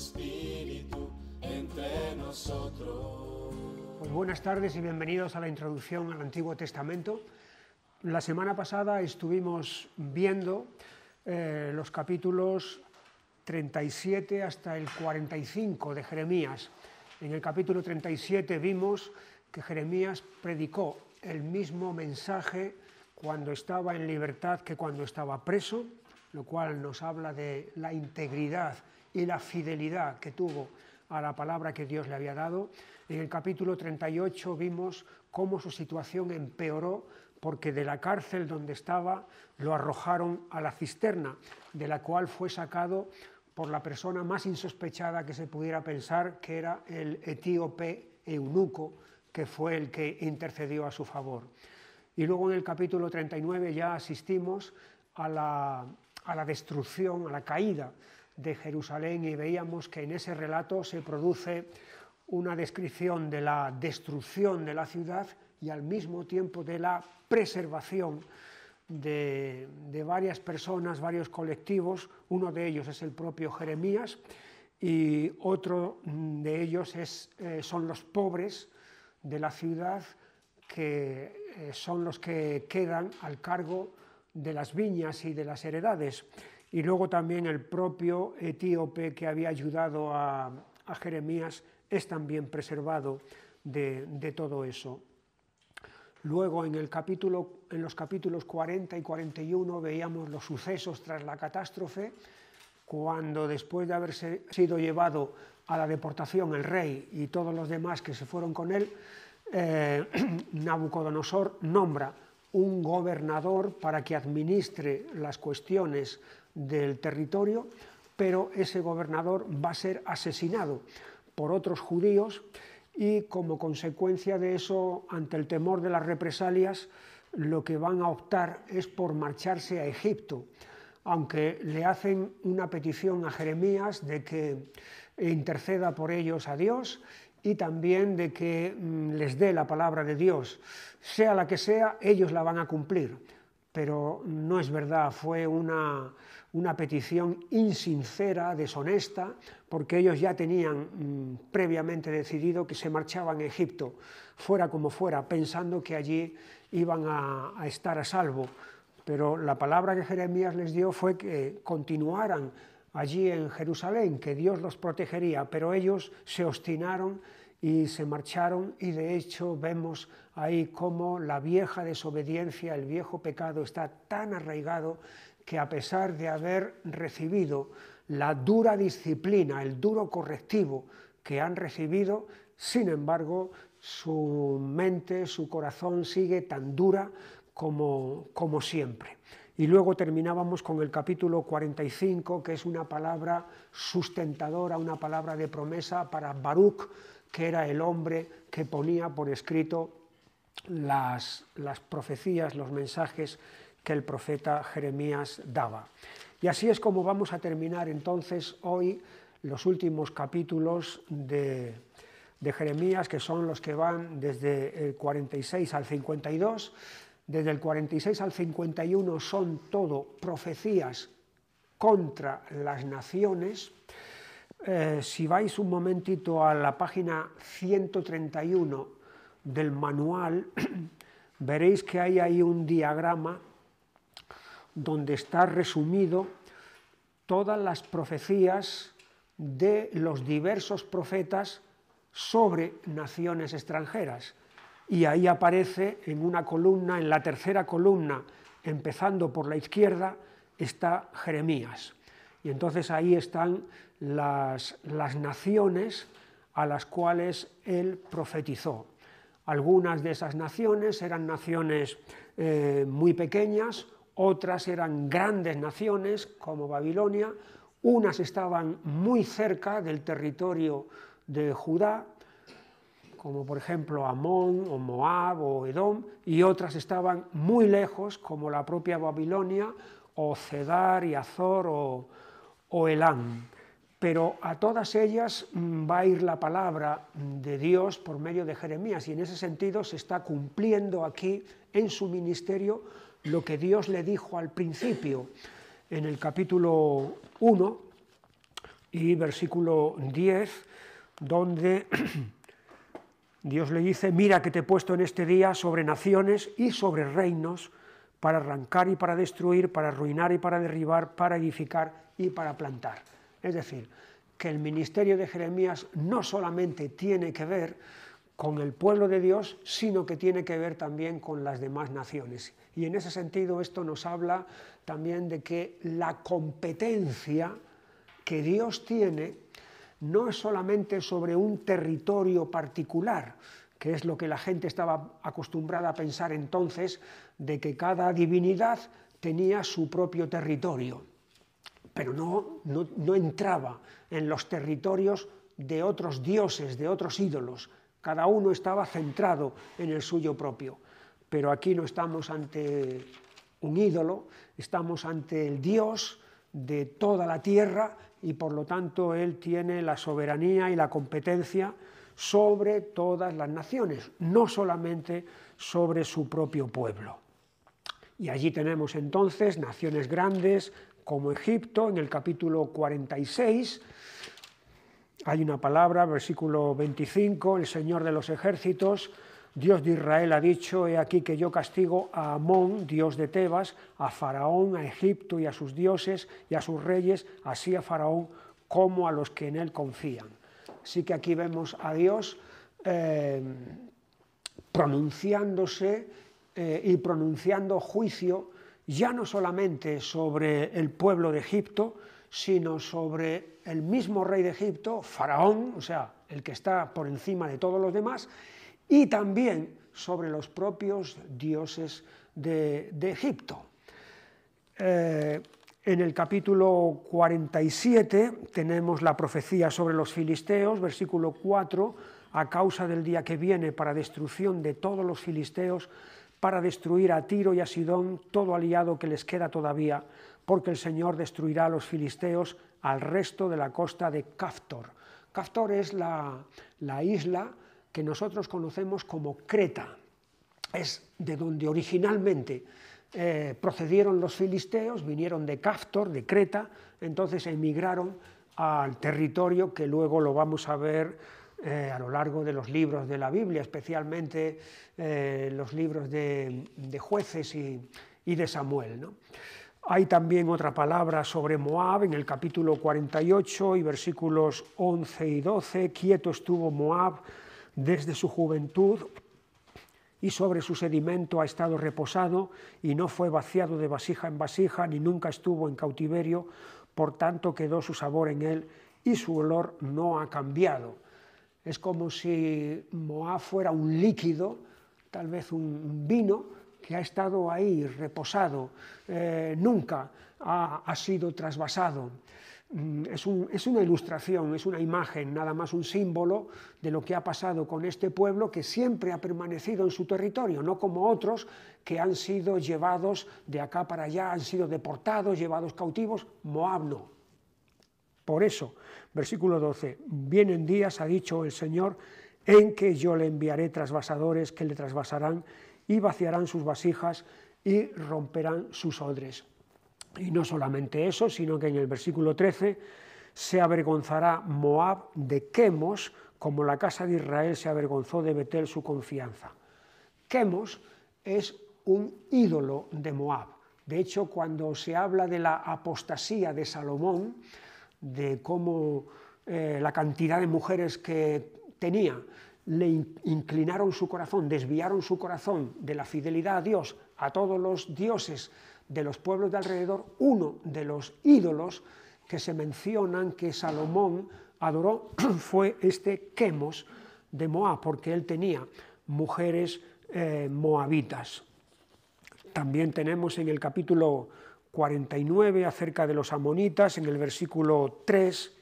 Espíritu entre nosotros. Pues buenas tardes y bienvenidos a la introducción al Antiguo Testamento. La semana pasada estuvimos viendo eh, los capítulos 37 hasta el 45 de Jeremías. En el capítulo 37 vimos que Jeremías predicó el mismo mensaje cuando estaba en libertad que cuando estaba preso, lo cual nos habla de la integridad y la fidelidad que tuvo a la palabra que Dios le había dado. En el capítulo 38 vimos cómo su situación empeoró porque de la cárcel donde estaba lo arrojaron a la cisterna, de la cual fue sacado por la persona más insospechada que se pudiera pensar, que era el etíope eunuco, que fue el que intercedió a su favor. Y luego en el capítulo 39 ya asistimos a la, a la destrucción, a la caída de Jerusalén y veíamos que en ese relato se produce una descripción de la destrucción de la ciudad y al mismo tiempo de la preservación de, varias personas, varios colectivos. Uno de ellos es el propio Jeremías y otro de ellos es, eh, son los pobres de la ciudad que eh, son los que quedan al cargo de las viñas y de las heredades y luego también el propio etíope que había ayudado a, Jeremías es también preservado de, todo eso. Luego en, el capítulo, en los capítulos 40 y 41 veíamos los sucesos tras la catástrofe, cuando después de haberse sido llevado a la deportación el rey y todos los demás que se fueron con él, eh, Nabucodonosor nombra un gobernador para que administre las cuestiones del territorio, pero ese gobernador va a ser asesinado por otros judíos y como consecuencia de eso, ante el temor de las represalias, lo que van a optar es por marcharse a Egipto, aunque le hacen una petición a Jeremías de que interceda por ellos a Dios y también de que mm, les dé la palabra de Dios. Sea la que sea, ellos la van a cumplir pero no es verdad, fue una, petición insincera, deshonesta, porque ellos ya tenían mm, previamente decidido que se marchaban a Egipto, fuera como fuera, pensando que allí iban a estar a salvo. Pero la palabra que Jeremías les dio fue que continuaran allí en Jerusalén, que Dios los protegería, pero ellos se obstinaron y se marcharon y de hecho vemos ahí cómo la vieja desobediencia, el viejo pecado está tan arraigado que a pesar de haber recibido la dura disciplina, el duro correctivo que han recibido, sin embargo su mente, su corazón sigue tan dura como, como siempre. Y luego terminábamos con el capítulo 45, que es una palabra sustentadora, una palabra de promesa para Baruch, que era el hombre que ponía por escrito las, profecías, los mensajes que el profeta Jeremías daba. Y así es como vamos a terminar entonces hoy los últimos capítulos de, de, Jeremías, que son los que van desde el 46 al 52. Desde el 46 al 51 son todo profecías contra las naciones eh, si vais un momentito a la página 131 del manual, veréis que hay ahí un diagrama donde está resumido todas las profecías de los diversos profetas sobre naciones extranjeras. Y ahí aparece en una columna, en la tercera columna, empezando por la izquierda, está Jeremías. Y entonces ahí están las, naciones a las cuales él profetizó. Algunas de esas naciones eran naciones eh, muy pequeñas, otras eran grandes naciones como Babilonia, unas estaban muy cerca del territorio de Judá, como por ejemplo Amón o Moab o Edom, y otras estaban muy lejos, como la propia Babilonia o Cedar y Azor o, o Elán. Pero a todas ellas mm, va a ir la palabra de Dios por medio de Jeremías y en ese sentido se está cumpliendo aquí en su ministerio lo que Dios le dijo al principio en el capítulo 1 y versículo 10, donde Dios le dice, mira que te he puesto en este día sobre naciones y sobre reinos, para arrancar y para destruir, para arruinar y para derribar, para edificar y para plantar. Es decir, que el ministerio de Jeremías no solamente tiene que ver con el pueblo de Dios, sino que tiene que ver también con las demás naciones. Y en ese sentido esto nos habla también de que la competencia que Dios tiene no es solamente sobre un territorio particular, que es lo que la gente estaba acostumbrada a pensar entonces, de que cada divinidad tenía su propio territorio pero no, no, entraba en los territorios de otros dioses, de otros ídolos. Cada uno estaba centrado en el suyo propio. Pero aquí no estamos ante un ídolo, estamos ante el Dios de toda la tierra y por lo tanto Él tiene la soberanía y la competencia sobre todas las naciones, no solamente sobre su propio pueblo. Y allí tenemos entonces naciones grandes, como Egipto, en el capítulo 46. Hay una palabra, versículo 25, el Señor de los ejércitos, Dios de Israel ha dicho, he aquí que yo castigo a Amón, dios de Tebas, a Faraón, a Egipto y a sus dioses y a sus reyes, así a Faraón como a los que en él confían. Así que aquí vemos a Dios eh, pronunciándose eh, y pronunciando juicio ya no solamente sobre el pueblo de Egipto, sino sobre el mismo rey de Egipto, Faraón, o sea, el que está por encima de todos los demás, y también sobre los propios dioses de, Egipto. Eh, en el capítulo 47 tenemos la profecía sobre los filisteos, versículo 4, a causa del día que viene para destrucción de todos los filisteos, para destruir a Tiro y a Sidón todo aliado que les queda todavía, porque el Señor destruirá a los filisteos al resto de la costa de Caftor. Caftor es la, la isla que nosotros conocemos como Creta. Es de donde originalmente eh, procedieron los filisteos, vinieron de Caftor, de Creta, entonces emigraron al territorio que luego lo vamos a ver eh, a lo largo de los libros de la Biblia, especialmente eh, los libros de, jueces y, de Samuel. Hay también otra palabra sobre Moab en el capítulo 48 y versículos 11 y 12. Quieto estuvo Moab desde su juventud y sobre su sedimento ha estado reposado y no fue vaciado de vasija en vasija ni nunca estuvo en cautiverio, por tanto quedó su sabor en él y su olor no ha cambiado. Es como si Moab fuera un líquido, tal vez un vino, que ha estado ahí reposado, eh, nunca ha, sido trasvasado. Mm, es, es, una ilustración, es una imagen, nada más un símbolo de lo que ha pasado con este pueblo que siempre ha permanecido en su territorio, no como otros que han sido llevados de acá para allá, han sido deportados, llevados cautivos. Moab no. Por eso, versículo 12, vienen días, ha dicho el Señor, en que yo le enviaré trasvasadores que le trasvasarán y vaciarán sus vasijas y romperán sus odres. Y no solamente eso, sino que en el versículo 13 se avergonzará Moab de Quemos, como la casa de Israel se avergonzó de Betel su confianza. Quemos es un ídolo de Moab. De hecho, cuando se habla de la apostasía de Salomón, de cómo eh, la cantidad de mujeres que tenía le inclinaron su corazón, desviaron su corazón de la fidelidad a Dios, a todos los dioses de los pueblos de alrededor, uno de los ídolos que se mencionan que Salomón adoró fue este Quemos de Moab, porque él tenía mujeres eh, moabitas. También tenemos en el capítulo 49 acerca de los amonitas, en el versículo 3,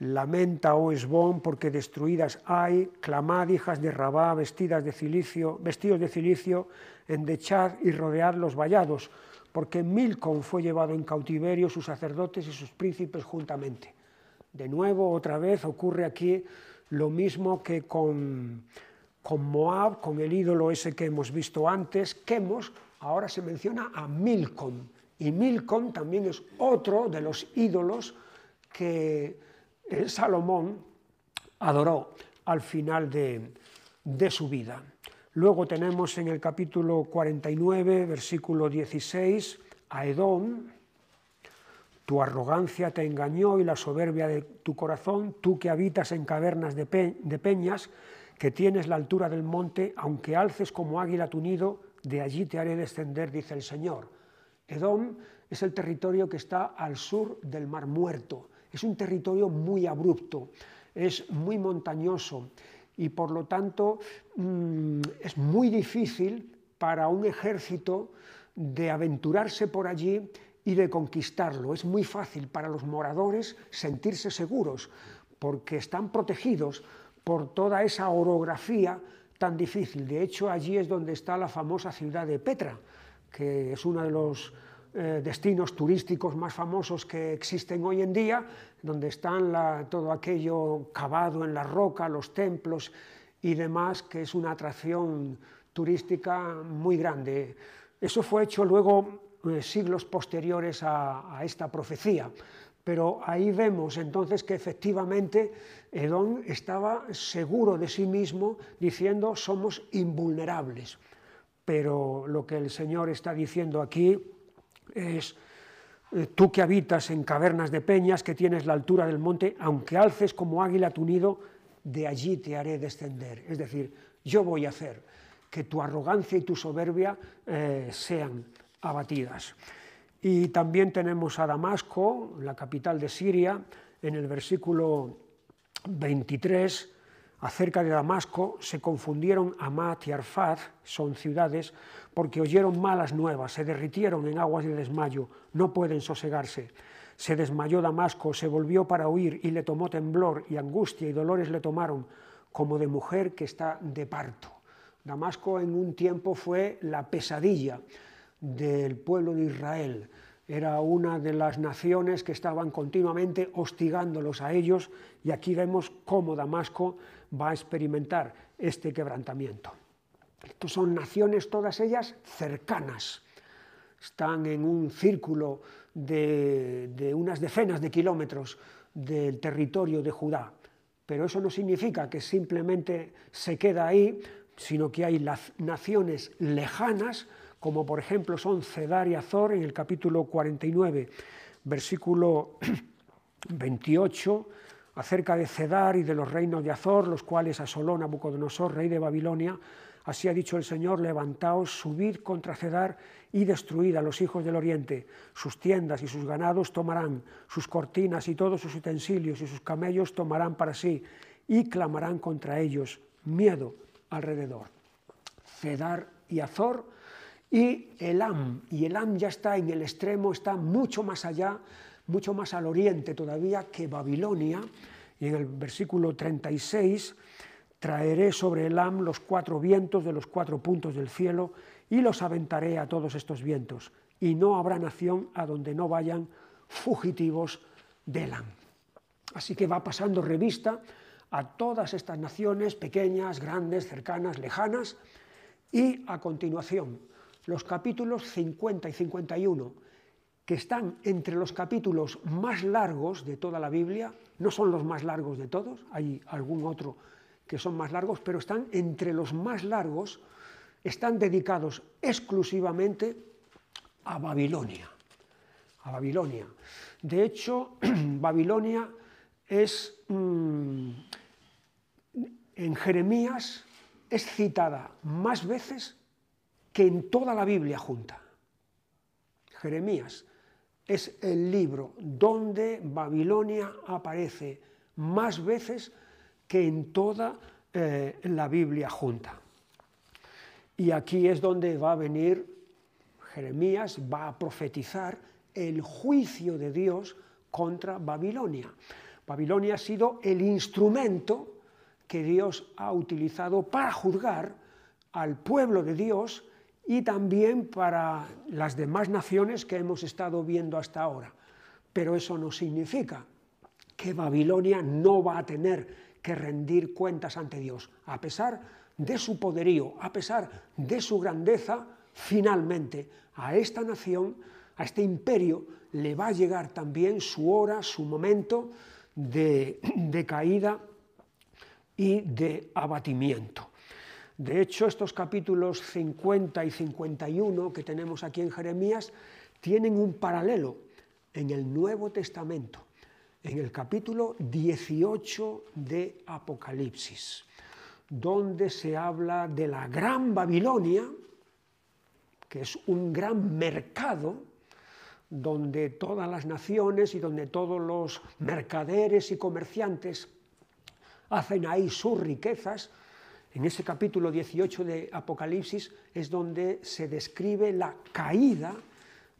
Lamenta, oh Esbón, porque destruidas hay, clamad, hijas de Rabá, vestidas de cilicio, vestidos de cilicio, endechad y rodead los vallados, porque Milcom fue llevado en cautiverio, sus sacerdotes y sus príncipes juntamente. De nuevo, otra vez, ocurre aquí lo mismo que con, con Moab, con el ídolo ese que hemos visto antes, Quemos, ahora se menciona a Milcom, y Milcom también es otro de los ídolos que eh, Salomón adoró al final de, su vida. Luego tenemos en el capítulo 49, versículo 16, a Edom, tu arrogancia te engañó y la soberbia de tu corazón, tú que habitas en cavernas de, de, peñas, que tienes la altura del monte, aunque alces como águila tu nido, de allí te haré descender, dice el Señor. Edom es el territorio que está al sur del Mar Muerto. Es un territorio muy abrupto, es muy montañoso y por lo tanto mm, es muy difícil para un ejército de aventurarse por allí y de conquistarlo. Es muy fácil para los moradores sentirse seguros porque están protegidos por toda esa orografía tan difícil. De hecho, allí es donde está la famosa ciudad de Petra, que es uno de los eh, destinos turísticos más famosos que existen hoy en día, donde están todo aquello cavado en la roca, los templos y demás, que es una atracción turística muy grande. Eso fue hecho luego eh, siglos posteriores a, a esta profecía, pero ahí vemos entonces que efectivamente Edón estaba seguro de sí mismo diciendo somos invulnerables pero lo que el Señor está diciendo aquí es, eh, tú que habitas en cavernas de peñas, que tienes la altura del monte, aunque alces como águila tu nido, de allí te haré descender. Es decir, yo voy a hacer que tu arrogancia y tu soberbia eh, sean abatidas. Y también tenemos a Damasco, la capital de Siria, en el versículo 23, acerca de Damasco se confundieron Amat y Arfad, son ciudades, porque oyeron malas nuevas, se derritieron en aguas de desmayo, no pueden sosegarse. Se desmayó Damasco, se volvió para huir y le tomó temblor y angustia y dolores le tomaron, como de mujer que está de parto. Damasco en un tiempo fue la pesadilla del pueblo de Israel. Era una de las naciones que estaban continuamente hostigándolos a ellos y aquí vemos cómo Damasco va a experimentar este quebrantamiento. Estos son naciones, todas ellas cercanas. Están en un círculo de, unas decenas de kilómetros del territorio de Judá. Pero eso no significa que simplemente se queda ahí, sino que hay las naciones lejanas, como por ejemplo son Cedar y Azor en el capítulo 49, versículo 28 acerca de Cedar y de los reinos de Azor, los cuales asoló Nabucodonosor, rey de Babilonia. Así ha dicho el Señor, levantaos, subid contra Cedar y destruid a los hijos del oriente. Sus tiendas y sus ganados tomarán, sus cortinas y todos sus utensilios y sus camellos tomarán para sí y clamarán contra ellos miedo alrededor. Cedar y Azor y Elam. Y Elam ya está en el extremo, está mucho más allá mucho más al oriente todavía que Babilonia, y en el versículo 36, traeré sobre AM los cuatro vientos de los cuatro puntos del cielo y los aventaré a todos estos vientos, y no habrá nación a donde no vayan fugitivos del AM. Así que va pasando revista a todas estas naciones, pequeñas, grandes, cercanas, lejanas, y a continuación, los capítulos 50 y 51 que están entre los capítulos más largos de toda la Biblia, no son los más largos de todos, hay algún otro que son más largos, pero están entre los más largos, están dedicados exclusivamente a Babilonia. A Babilonia. De hecho, Babilonia es, mm, en Jeremías, es citada más veces que en toda la Biblia junta. Jeremías es el libro donde Babilonia aparece más veces que en toda eh, la Biblia junta. Y aquí es donde va a venir Jeremías, va a profetizar el juicio de Dios contra Babilonia. Babilonia ha sido el instrumento que Dios ha utilizado para juzgar al pueblo de Dios y también para las demás naciones que hemos estado viendo hasta ahora. Pero eso no significa que Babilonia no va a tener que rendir cuentas ante Dios. A pesar de su poderío, a pesar de su grandeza, finalmente a esta nación, a este imperio, le va a llegar también su hora, su momento de, caída y de abatimiento. De hecho, estos capítulos 50 y 51 que tenemos aquí en Jeremías tienen un paralelo en el Nuevo Testamento, en el capítulo 18 de Apocalipsis, donde se habla de la Gran Babilonia, que es un gran mercado donde todas las naciones y donde todos los mercaderes y comerciantes hacen ahí sus riquezas, en ese capítulo 18 de Apocalipsis es donde se describe la caída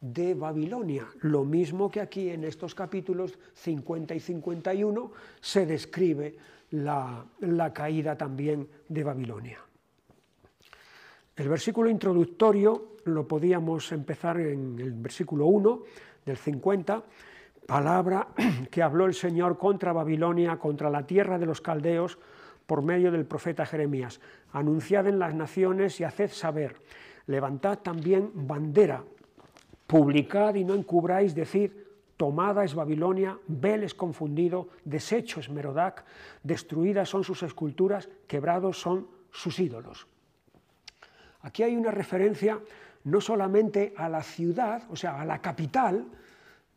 de Babilonia, lo mismo que aquí en estos capítulos 50 y 51 se describe la, caída también de Babilonia. El versículo introductorio lo podíamos empezar en el versículo 1 del 50, palabra que habló el Señor contra Babilonia, contra la tierra de los caldeos, por medio del profeta Jeremías. Anunciad en las naciones y haced saber. Levantad también bandera. Publicad y no encubráis, decir, tomada es Babilonia, Bel es confundido, deshecho es Merodac, destruidas son sus esculturas, quebrados son sus ídolos. Aquí hay una referencia no solamente a la ciudad, o sea, a la capital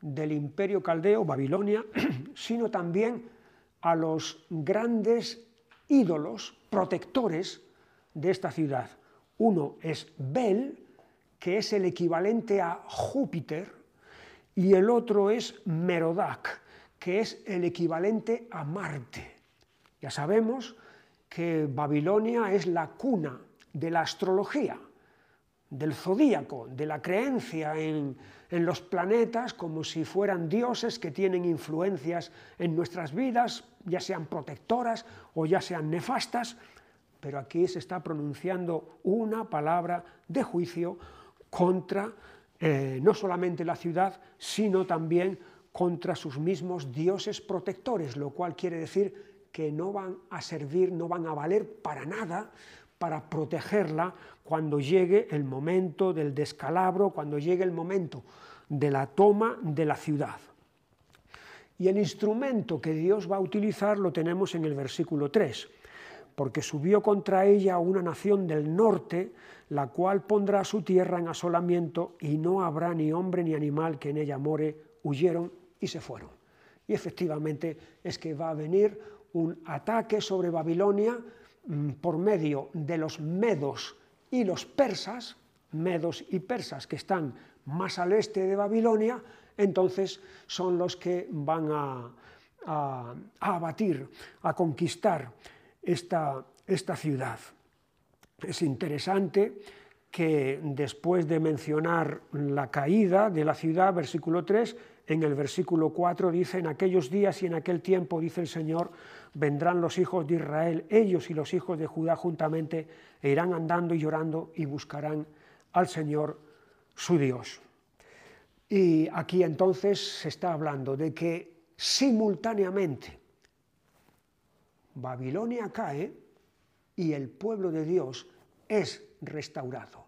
del imperio caldeo, Babilonia, sino también a los grandes ídolos protectores de esta ciudad. Uno es Bel, que es el equivalente a Júpiter, y el otro es Merodac, que es el equivalente a Marte. Ya sabemos que Babilonia es la cuna de la astrología, del zodíaco, de la creencia en en los planetas como si fueran dioses que tienen influencias en nuestras vidas, ya sean protectoras o ya sean nefastas, pero aquí se está pronunciando una palabra de juicio contra eh, no solamente la ciudad, sino también contra sus mismos dioses protectores, lo cual quiere decir que no van a servir, no van a valer para nada para protegerla cuando llegue el momento del descalabro, cuando llegue el momento de la toma de la ciudad. Y el instrumento que Dios va a utilizar lo tenemos en el versículo 3, porque subió contra ella una nación del norte, la cual pondrá su tierra en asolamiento, y no habrá ni hombre ni animal que en ella more, huyeron y se fueron. Y efectivamente es que va a venir un ataque sobre Babilonia, Mm, por medio de los medos y los persas, medos y persas que están más al este de Babilonia, entonces son los que van a, abatir, a conquistar esta, esta ciudad. Es interesante que después de mencionar la caída de la ciudad, versículo 3, en el versículo 4 dice, en aquellos días y en aquel tiempo, dice el Señor, vendrán los hijos de Israel, ellos y los hijos de Judá juntamente, e irán andando y llorando y buscarán al Señor su Dios. Y aquí entonces se está hablando de que simultáneamente Babilonia cae y el pueblo de Dios es restaurado.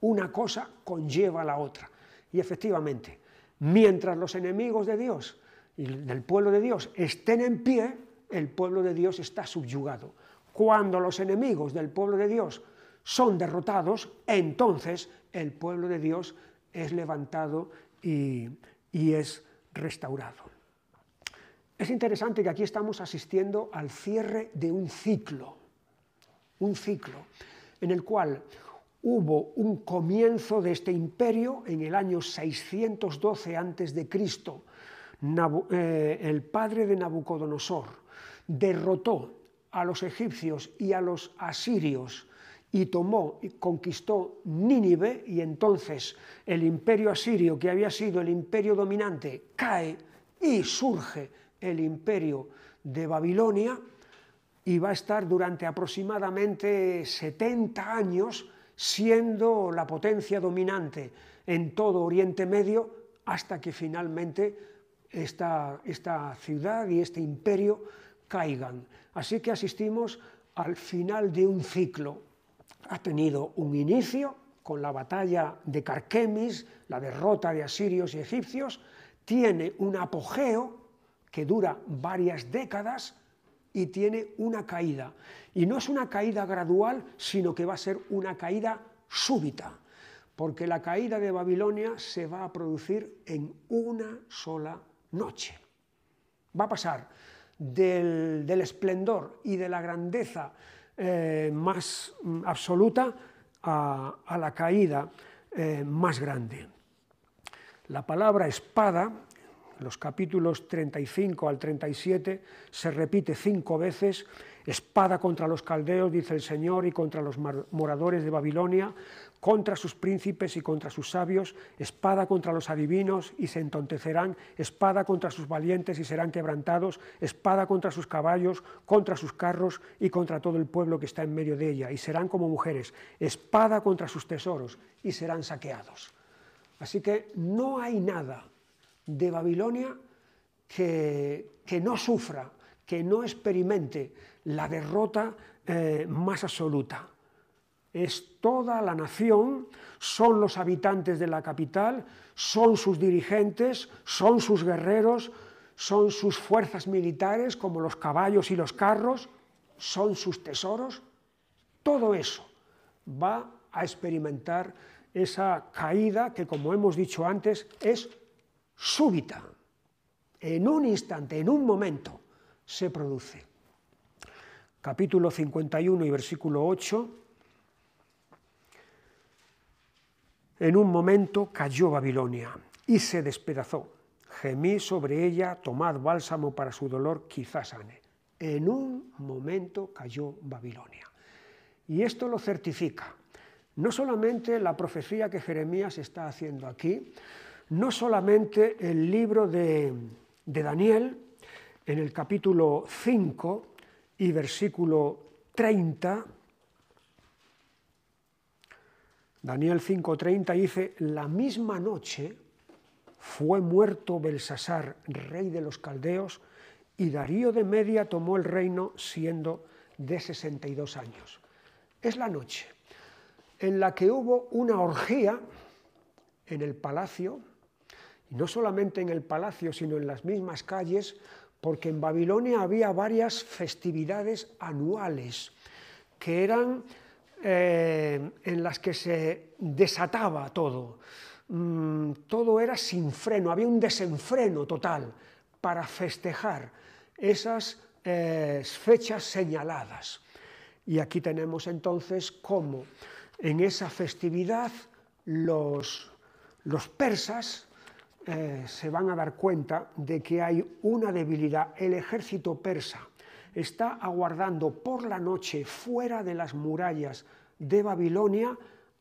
Una cosa conlleva a la otra. Y efectivamente, mientras los enemigos de Dios y del pueblo de Dios estén en pie, el pueblo de Dios está subyugado. Cuando los enemigos del pueblo de Dios son derrotados, entonces el pueblo de Dios es levantado y, es restaurado. Es interesante que aquí estamos asistiendo al cierre de un ciclo, un ciclo en el cual hubo un comienzo de este imperio en el año 612 a.C. Eh, el padre de Nabucodonosor derrotó a los egipcios y a los asirios y tomó y conquistó Nínive y entonces el imperio asirio, que había sido el imperio dominante, cae y surge el imperio de Babilonia y va a estar durante aproximadamente 70 años siendo la potencia dominante en todo Oriente Medio hasta que finalmente esta, esta ciudad y este imperio caigan. Así que asistimos al final de un ciclo. Ha tenido un inicio con la batalla de Carquemis, la derrota de asirios y egipcios, tiene un apogeo que dura varias décadas y tiene una caída. Y no es una caída gradual, sino que va a ser una caída súbita, porque la caída de Babilonia se va a producir en una sola noche. Va a pasar del, esplendor y de la grandeza eh, más mm, absoluta a, la caída eh, más grande. La palabra espada, en los capítulos 35 al 37, se repite cinco veces, espada contra los caldeos, dice el Señor, y contra los moradores de Babilonia, contra sus príncipes y contra sus sabios, espada contra los adivinos y se entontecerán, espada contra sus valientes y serán quebrantados, espada contra sus caballos, contra sus carros y contra todo el pueblo que está en medio de ella, y serán como mujeres, espada contra sus tesoros y serán saqueados. Así que no hay nada de Babilonia que, no sufra, que no experimente la derrota eh, más absoluta es toda la nación, son los habitantes de la capital, son sus dirigentes, son sus guerreros, son sus fuerzas militares como los caballos y los carros, son sus tesoros. Todo eso va a experimentar esa caída que, como hemos dicho antes, es súbita. En un instante, en un momento, se produce. Capítulo 51 y versículo 8 En un momento cayó Babilonia y se despedazó. Gemí sobre ella, tomad bálsamo para su dolor, quizás sane. En un momento cayó Babilonia. Y esto lo certifica. No solamente la profecía que Jeremías está haciendo aquí, no solamente el libro de, de Daniel, en el capítulo 5 y versículo 30, Daniel 5:30 dice, la misma noche fue muerto Belsasar, rey de los caldeos, y Darío de Media tomó el reino siendo de 62 años. Es la noche en la que hubo una orgía en el palacio, y no solamente en el palacio, sino en las mismas calles, porque en Babilonia había varias festividades anuales que eran eh, en las que se desataba todo. Mm, todo era sin freno, había un desenfreno total para festejar esas eh, fechas señaladas. Y aquí tenemos entonces cómo en esa festividad los, persas eh, se van a dar cuenta de que hay una debilidad. El ejército persa está aguardando por la noche fuera de las murallas de Babilonia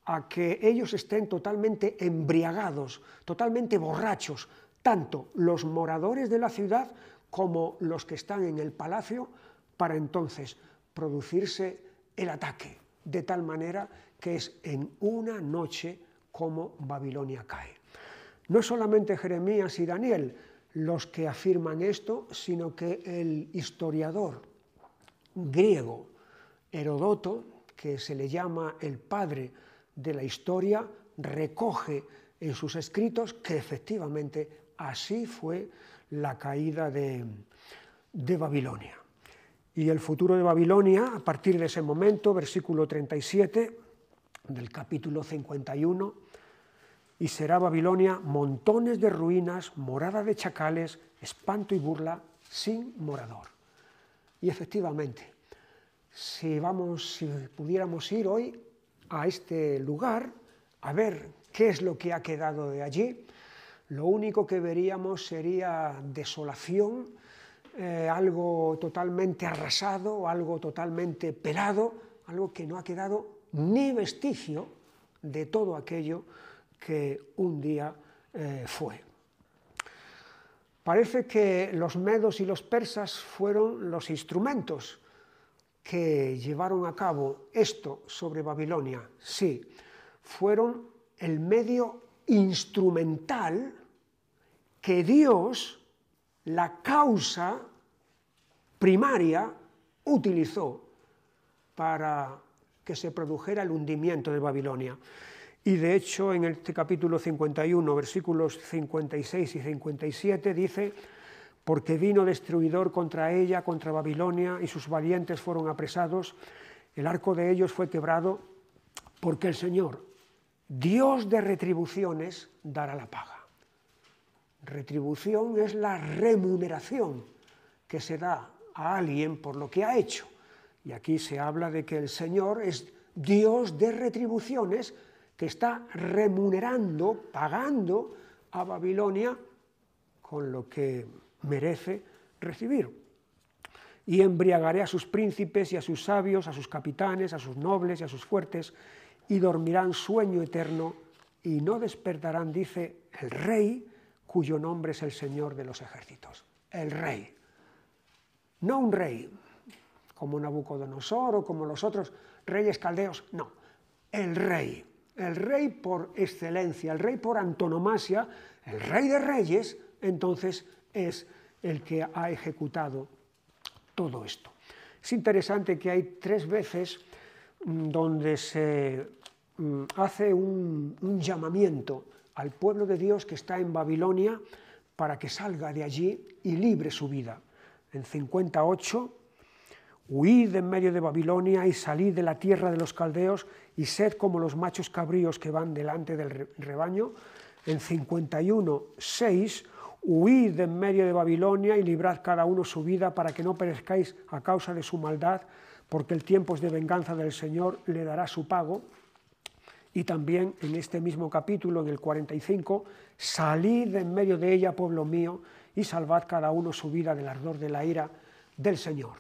a que ellos estén totalmente embriagados, totalmente borrachos, tanto los moradores de la ciudad como los que están en el palacio, para entonces producirse el ataque, de tal manera que es en una noche como Babilonia cae. No solamente Jeremías y Daniel, los que afirman esto, sino que el historiador griego Herodoto, que se le llama el padre de la historia, recoge en sus escritos que efectivamente así fue la caída de, de Babilonia. Y el futuro de Babilonia, a partir de ese momento, versículo 37 del capítulo 51, y será Babilonia montones de ruinas, morada de chacales, espanto y burla, sin morador. Y efectivamente, si, vamos, si pudiéramos ir hoy a este lugar a ver qué es lo que ha quedado de allí, lo único que veríamos sería desolación, eh, algo totalmente arrasado, algo totalmente pelado, algo que no ha quedado ni vestigio de todo aquello que un día eh, fue. Parece que los medos y los persas fueron los instrumentos que llevaron a cabo esto sobre Babilonia. Sí, fueron el medio instrumental que Dios, la causa primaria, utilizó para que se produjera el hundimiento de Babilonia. Y de hecho, en este capítulo 51, versículos 56 y 57, dice, porque vino destruidor contra ella, contra Babilonia, y sus valientes fueron apresados, el arco de ellos fue quebrado, porque el Señor, Dios de retribuciones, dará la paga. Retribución es la remuneración que se da a alguien por lo que ha hecho. Y aquí se habla de que el Señor es Dios de retribuciones, que está remunerando, pagando a Babilonia con lo que merece recibir. Y embriagaré a sus príncipes y a sus sabios, a sus capitanes, a sus nobles y a sus fuertes, y dormirán sueño eterno y no despertarán, dice el rey, cuyo nombre es el Señor de los ejércitos. El rey. No un rey como Nabucodonosor o como los otros reyes caldeos, no, el rey el rey por excelencia, el rey por antonomasia, el rey de reyes, entonces es el que ha ejecutado todo esto. Es interesante que hay tres veces mm, donde se mm, hace un, llamamiento al pueblo de Dios que está en Babilonia para que salga de allí y libre su vida. En 58, Huid en medio de Babilonia y salid de la tierra de los caldeos y sed como los machos cabríos que van delante del rebaño. En 51, 6, huid en medio de Babilonia y librad cada uno su vida para que no perezcáis a causa de su maldad, porque el tiempo es de venganza del Señor, le dará su pago. Y también en este mismo capítulo, en el 45, salid en medio de ella, pueblo mío, y salvad cada uno su vida del ardor de la ira del Señor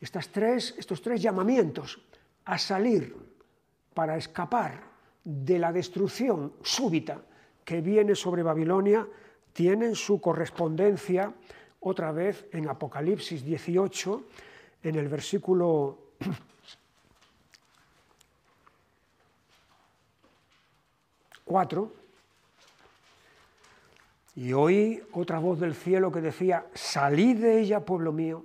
estos tres llamamientos a salir para escapar de la destrucción súbita que viene sobre Babilonia tienen su correspondencia otra vez en Apocalipsis 18, en el versículo... 4, y oí otra voz del cielo que decía, salid de ella, pueblo mío,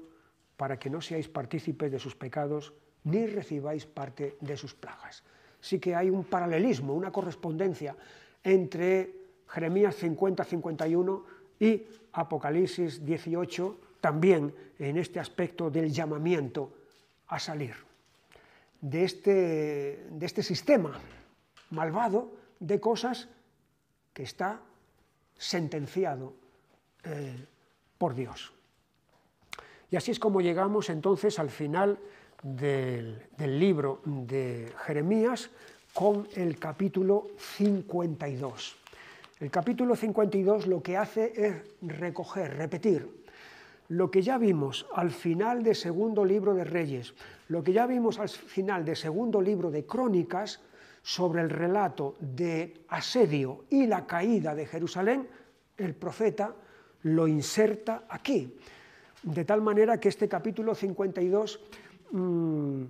para que no seáis partícipes de sus pecados ni recibáis parte de sus plagas. Sí que hay un paralelismo, una correspondencia entre Jeremías 50-51 y Apocalipsis 18, también en este aspecto del llamamiento a salir de este, este sistema malvado de cosas que está sentenciado eh, por Dios. Y así es como llegamos entonces al final del, libro de Jeremías con el capítulo 52. El capítulo 52 lo que hace es recoger, repetir lo que ya vimos al final de segundo libro de Reyes, lo que ya vimos al final de segundo libro de Crónicas sobre el relato de asedio y la caída de Jerusalén, el profeta lo inserta aquí. De tal manera que este capítulo 52 mm,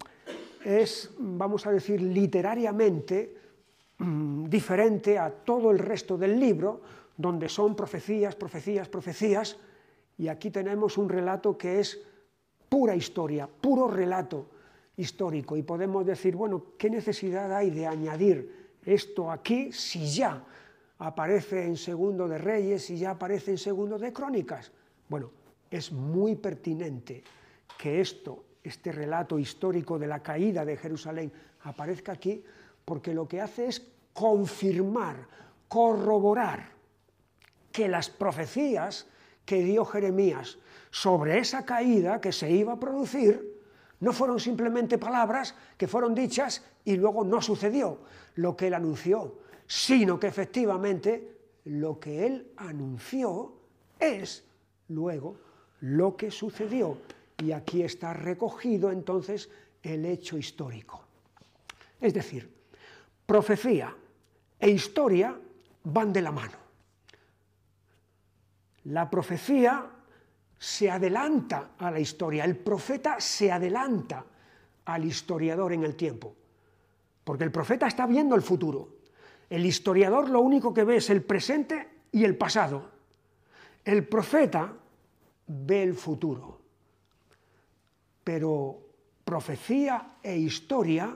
es, vamos a decir, literariamente mm, diferente a todo el resto del libro, donde son profecías, profecías, profecías, y aquí tenemos un relato que es pura historia, puro relato histórico, y podemos decir, bueno, ¿qué necesidad hay de añadir esto aquí si ya aparece en Segundo de Reyes, si ya aparece en Segundo de Crónicas? Bueno, es muy pertinente que esto, este relato histórico de la caída de Jerusalén, aparezca aquí, porque lo que hace es confirmar, corroborar que las profecías que dio Jeremías sobre esa caída que se iba a producir no fueron simplemente palabras que fueron dichas y luego no sucedió lo que él anunció, sino que efectivamente lo que él anunció es luego lo que sucedió y aquí está recogido entonces el hecho histórico. Es decir, profecía e historia van de la mano. La profecía se adelanta a la historia, el profeta se adelanta al historiador en el tiempo, porque el profeta está viendo el futuro, el historiador lo único que ve es el presente y el pasado. El profeta ve el futuro, pero profecía e historia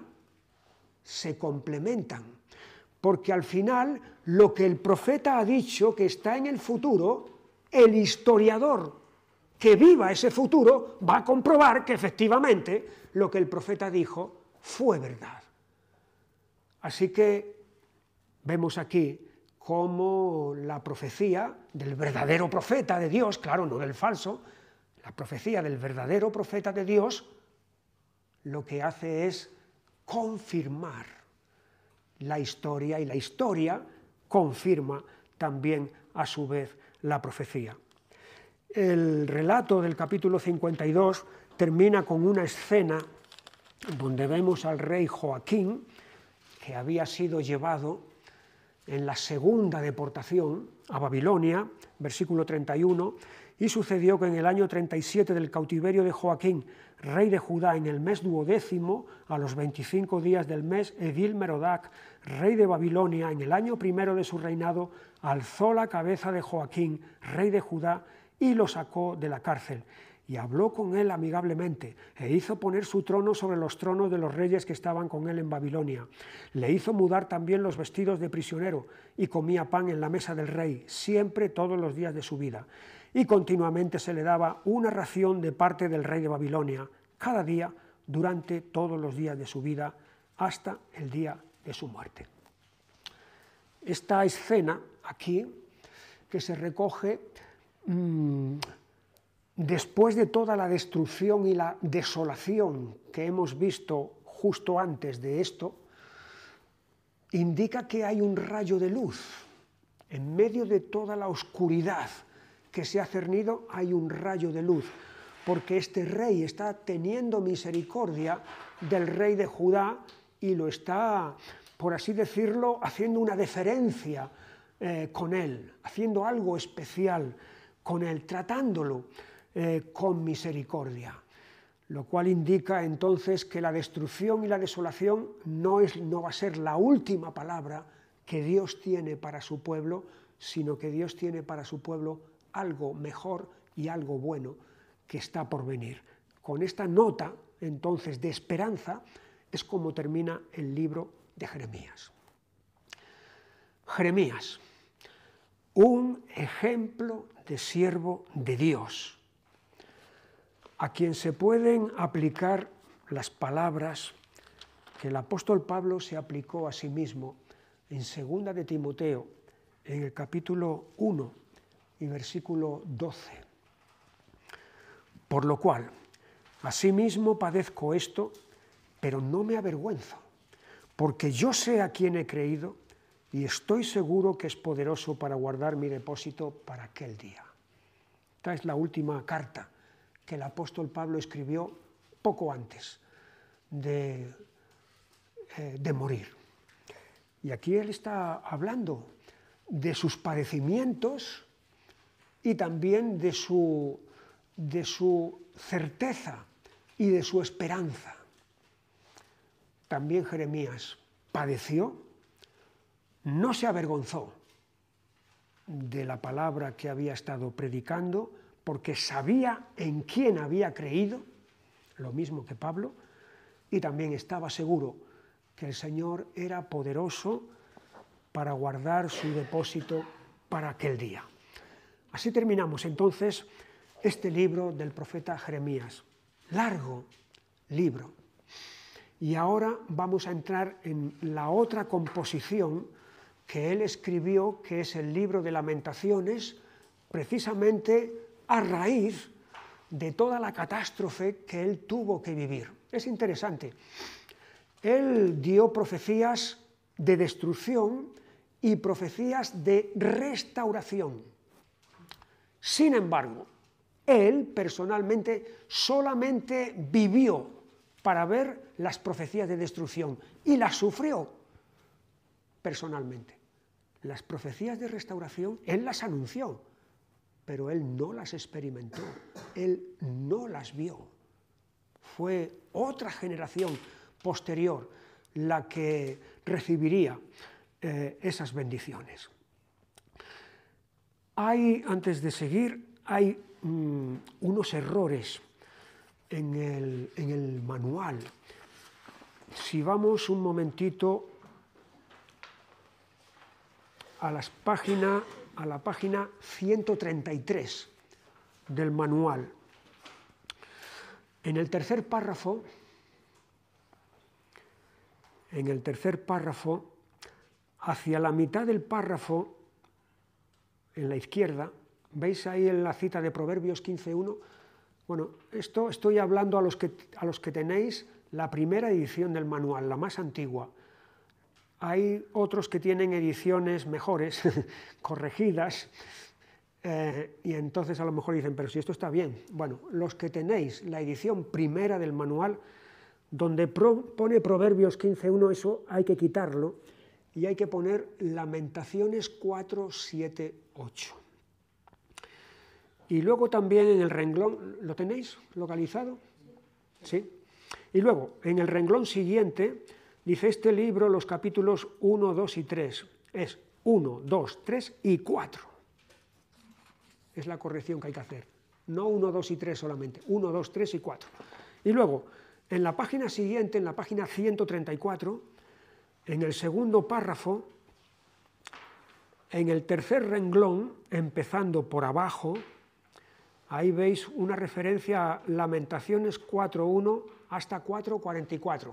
se complementan, porque al final lo que el profeta ha dicho que está en el futuro, el historiador que viva ese futuro va a comprobar que efectivamente lo que el profeta dijo fue verdad. Así que vemos aquí como la profecía del verdadero profeta de Dios, claro, no del falso, la profecía del verdadero profeta de Dios lo que hace es confirmar la historia y la historia confirma también a su vez la profecía. El relato del capítulo 52 termina con una escena donde vemos al rey Joaquín que había sido llevado en la segunda deportación a Babilonia, versículo 31, y sucedió que en el año 37 del cautiverio de Joaquín, rey de Judá, en el mes duodécimo, a los 25 días del mes, Edil Merodac, rey de Babilonia, en el año primero de su reinado, alzó la cabeza de Joaquín, rey de Judá, y lo sacó de la cárcel y habló con él amigablemente, e hizo poner su trono sobre los tronos de los reyes que estaban con él en Babilonia. Le hizo mudar también los vestidos de prisionero, y comía pan en la mesa del rey, siempre todos los días de su vida. Y continuamente se le daba una ración de parte del rey de Babilonia, cada día, durante todos los días de su vida, hasta el día de su muerte. Esta escena aquí, que se recoge, mm, después de toda la destrucción y la desolación que hemos visto justo antes de esto, indica que hay un rayo de luz. En medio de toda la oscuridad que se ha cernido hay un rayo de luz, porque este rey está teniendo misericordia del rey de Judá y lo está, por así decirlo, haciendo una deferencia eh, con él, haciendo algo especial con él, tratándolo eh, con misericordia, lo cual indica entonces que la destrucción y la desolación no, no va a ser la última palabra que Dios tiene para su pueblo, sino que Dios tiene para su pueblo algo mejor y algo bueno que está por venir. Con esta nota, entonces, de esperanza, es como termina el libro de Jeremías. Jeremías, un ejemplo de siervo de Dios a quien se pueden aplicar las palabras que el apóstol Pablo se aplicó a sí mismo en segunda de Timoteo, en el capítulo 1 y versículo 12. Por lo cual, mismo padezco esto, pero no me avergüenzo, porque yo sé a quién he creído y estoy seguro que es poderoso para guardar mi depósito para aquel día. Esta es la última carta que el apóstol Pablo escribió poco antes eh, de, morir. Y aquí él está hablando de sus padecimientos y también de su certeza y de su esperanza. También Jeremías padeció, no se avergonzó de la palabra que había estado predicando, porque sabía en quién había creído, lo mismo que Pablo, y también estaba seguro que el Señor era poderoso para guardar su depósito para aquel día. Así terminamos entonces este libro del profeta Jeremías. Largo libro. Y ahora vamos a entrar en la otra composición que él escribió, que es el libro de lamentaciones, precisamente a raíz de toda la catástrofe que él tuvo que vivir. Es interesante. Él dio profecías de destrucción y profecías de restauración. Sin embargo, él personalmente solamente vivió para ver las profecías de destrucción y las sufrió personalmente. Las profecías de restauración él las anunció, pero él no las experimentó, él no las vio. Fue otra generación posterior la que recibiría eh, esas bendiciones. Hay, antes de seguir, hay mm, unos errores en el, en el manual. Si vamos un momentito a las páginas a la página 133 del manual. En el tercer párrafo, en el tercer párrafo, hacia la mitad del párrafo, en la izquierda, veis ahí en la cita de Proverbios 15.1, bueno, esto estoy hablando a los, que, a los que tenéis la primera edición del manual, la más antigua, hay otros que tienen ediciones mejores, corregidas, eh, y entonces a lo mejor dicen, pero si esto está bien. Bueno, los que tenéis la edición primera del manual, donde pone Proverbios 15.1, eso hay que quitarlo, y hay que poner Lamentaciones 4, 7, 8. Y luego también en el renglón, ¿lo tenéis localizado? Sí. Y luego, en el renglón siguiente, Dice, este libro, los capítulos 1, 2 y 3, es 1, 2, 3 y 4. Es la corrección que hay que hacer. No 1, 2 y 3 solamente, 1, 2, 3 y 4. Y luego, en la página siguiente, en la página 134, en el segundo párrafo, en el tercer renglón, empezando por abajo, ahí veis una referencia a Lamentaciones 4.1 hasta 4.44.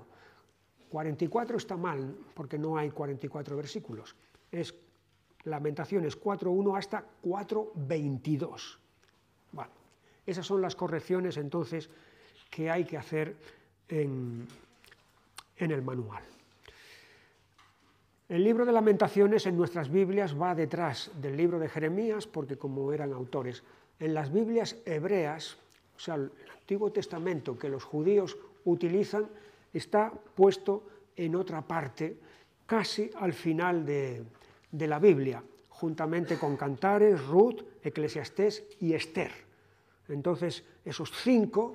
44 está mal, porque no hay 44 versículos. Es Lamentaciones 4.1 hasta 4.22. Bueno, Esas son las correcciones entonces que hay que hacer en, en el manual. El libro de lamentaciones en nuestras Biblias va detrás del libro de Jeremías porque como eran autores, en las Biblias hebreas, o sea, el Antiguo Testamento que los judíos utilizan, está puesto en otra parte, casi al final de, la Biblia, juntamente con Cantares, Ruth, Eclesiastés y Esther. Entonces, esos cinco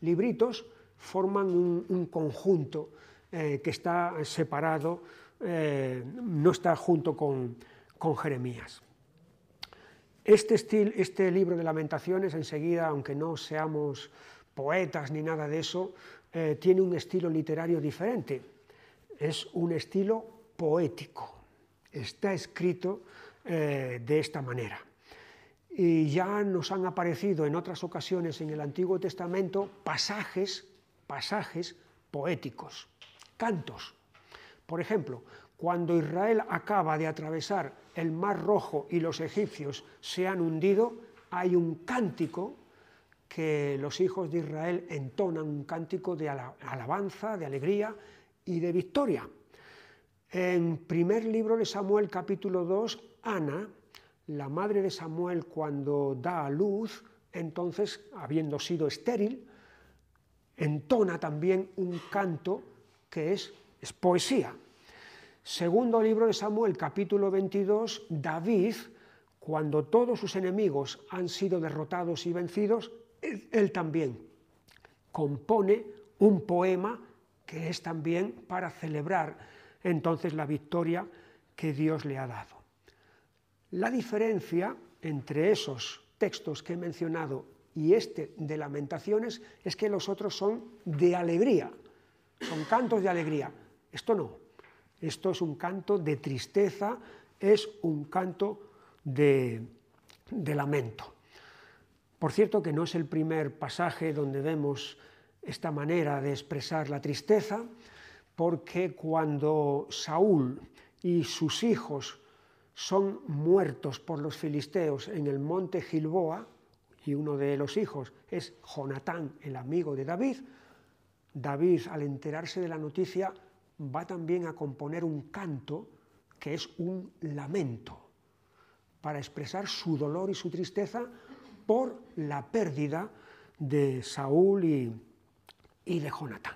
libritos forman un, conjunto eh, que está separado, eh, no está junto con, Jeremías. Este, estilo, este libro de lamentaciones, enseguida, aunque no seamos poetas ni nada de eso, eh, tiene un estilo literario diferente, es un estilo poético, está escrito eh, de esta manera. Y ya nos han aparecido en otras ocasiones en el Antiguo Testamento pasajes, pasajes poéticos, cantos. Por ejemplo, cuando Israel acaba de atravesar el Mar Rojo y los egipcios se han hundido, hay un cántico que los hijos de Israel entonan un cántico de alabanza, de alegría y de victoria. En primer libro de Samuel capítulo 2, Ana, la madre de Samuel cuando da a luz, entonces, habiendo sido estéril, entona también un canto que es, es poesía. Segundo libro de Samuel capítulo 22, David, cuando todos sus enemigos han sido derrotados y vencidos, él también compone un poema que es también para celebrar entonces la victoria que Dios le ha dado. La diferencia entre esos textos que he mencionado y este de lamentaciones es que los otros son de alegría, son cantos de alegría. Esto no, esto es un canto de tristeza, es un canto de, lamento. Por cierto que no es el primer pasaje donde vemos esta manera de expresar la tristeza, porque cuando Saúl y sus hijos son muertos por los filisteos en el monte Gilboa, y uno de los hijos es Jonatán, el amigo de David, David al enterarse de la noticia va también a componer un canto que es un lamento para expresar su dolor y su tristeza por la pérdida de Saúl y, de Jonatán.